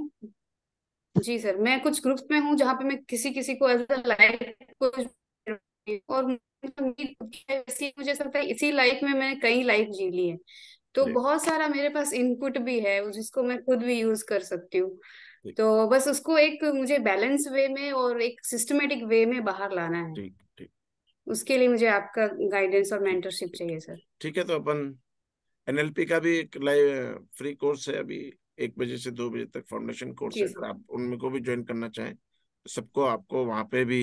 जी सर मैं कुछ ग्रुप्स में हूँ जहाँ पे मैं किसी किसी को एज अ और मुझे है इसी लाइफ में मैंने कई लाइफ जी ली है तो बहुत सारा मेरे पास इनपुट भी है जिसको मैं खुद भी यूज कर सकती हूँ तो बस उसको एक मुझे बैलेंस वे में और एक सिस्टमेटिक वे में बाहर लाना है ठीक ठीक उसके लिए मुझे आपका गाइडेंस और मेंटरशिप चाहिए सर ठीक है तो अपन एनएलपी का भी एक फ्री कोर्स है अभी एक बजे से दो बजे तक फाउंडेशन कोर्स है अगर आप उनमें को भी ज्वाइन करना चाहें तो सबको आपको वहां पे भी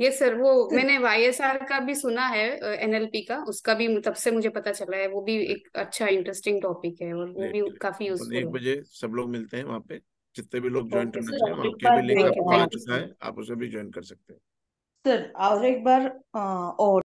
ये सर वो <laughs> मैंने वाईएसआर का भी सुना है एनएलपी का उसका भी तब से मुझे पता चला है वो भी एक अच्छा इंटरेस्टिंग टॉपिक है और वो भी काफी यूजफुल एक बजे सब लोग मिलते हैं वहाँ पे जितने भी लोग ज्वाइन करना चाहें आपके भी लिंक आपको आ चुका है आप उसे भी ज्वाइन कर सकते हैं सर और एक बार और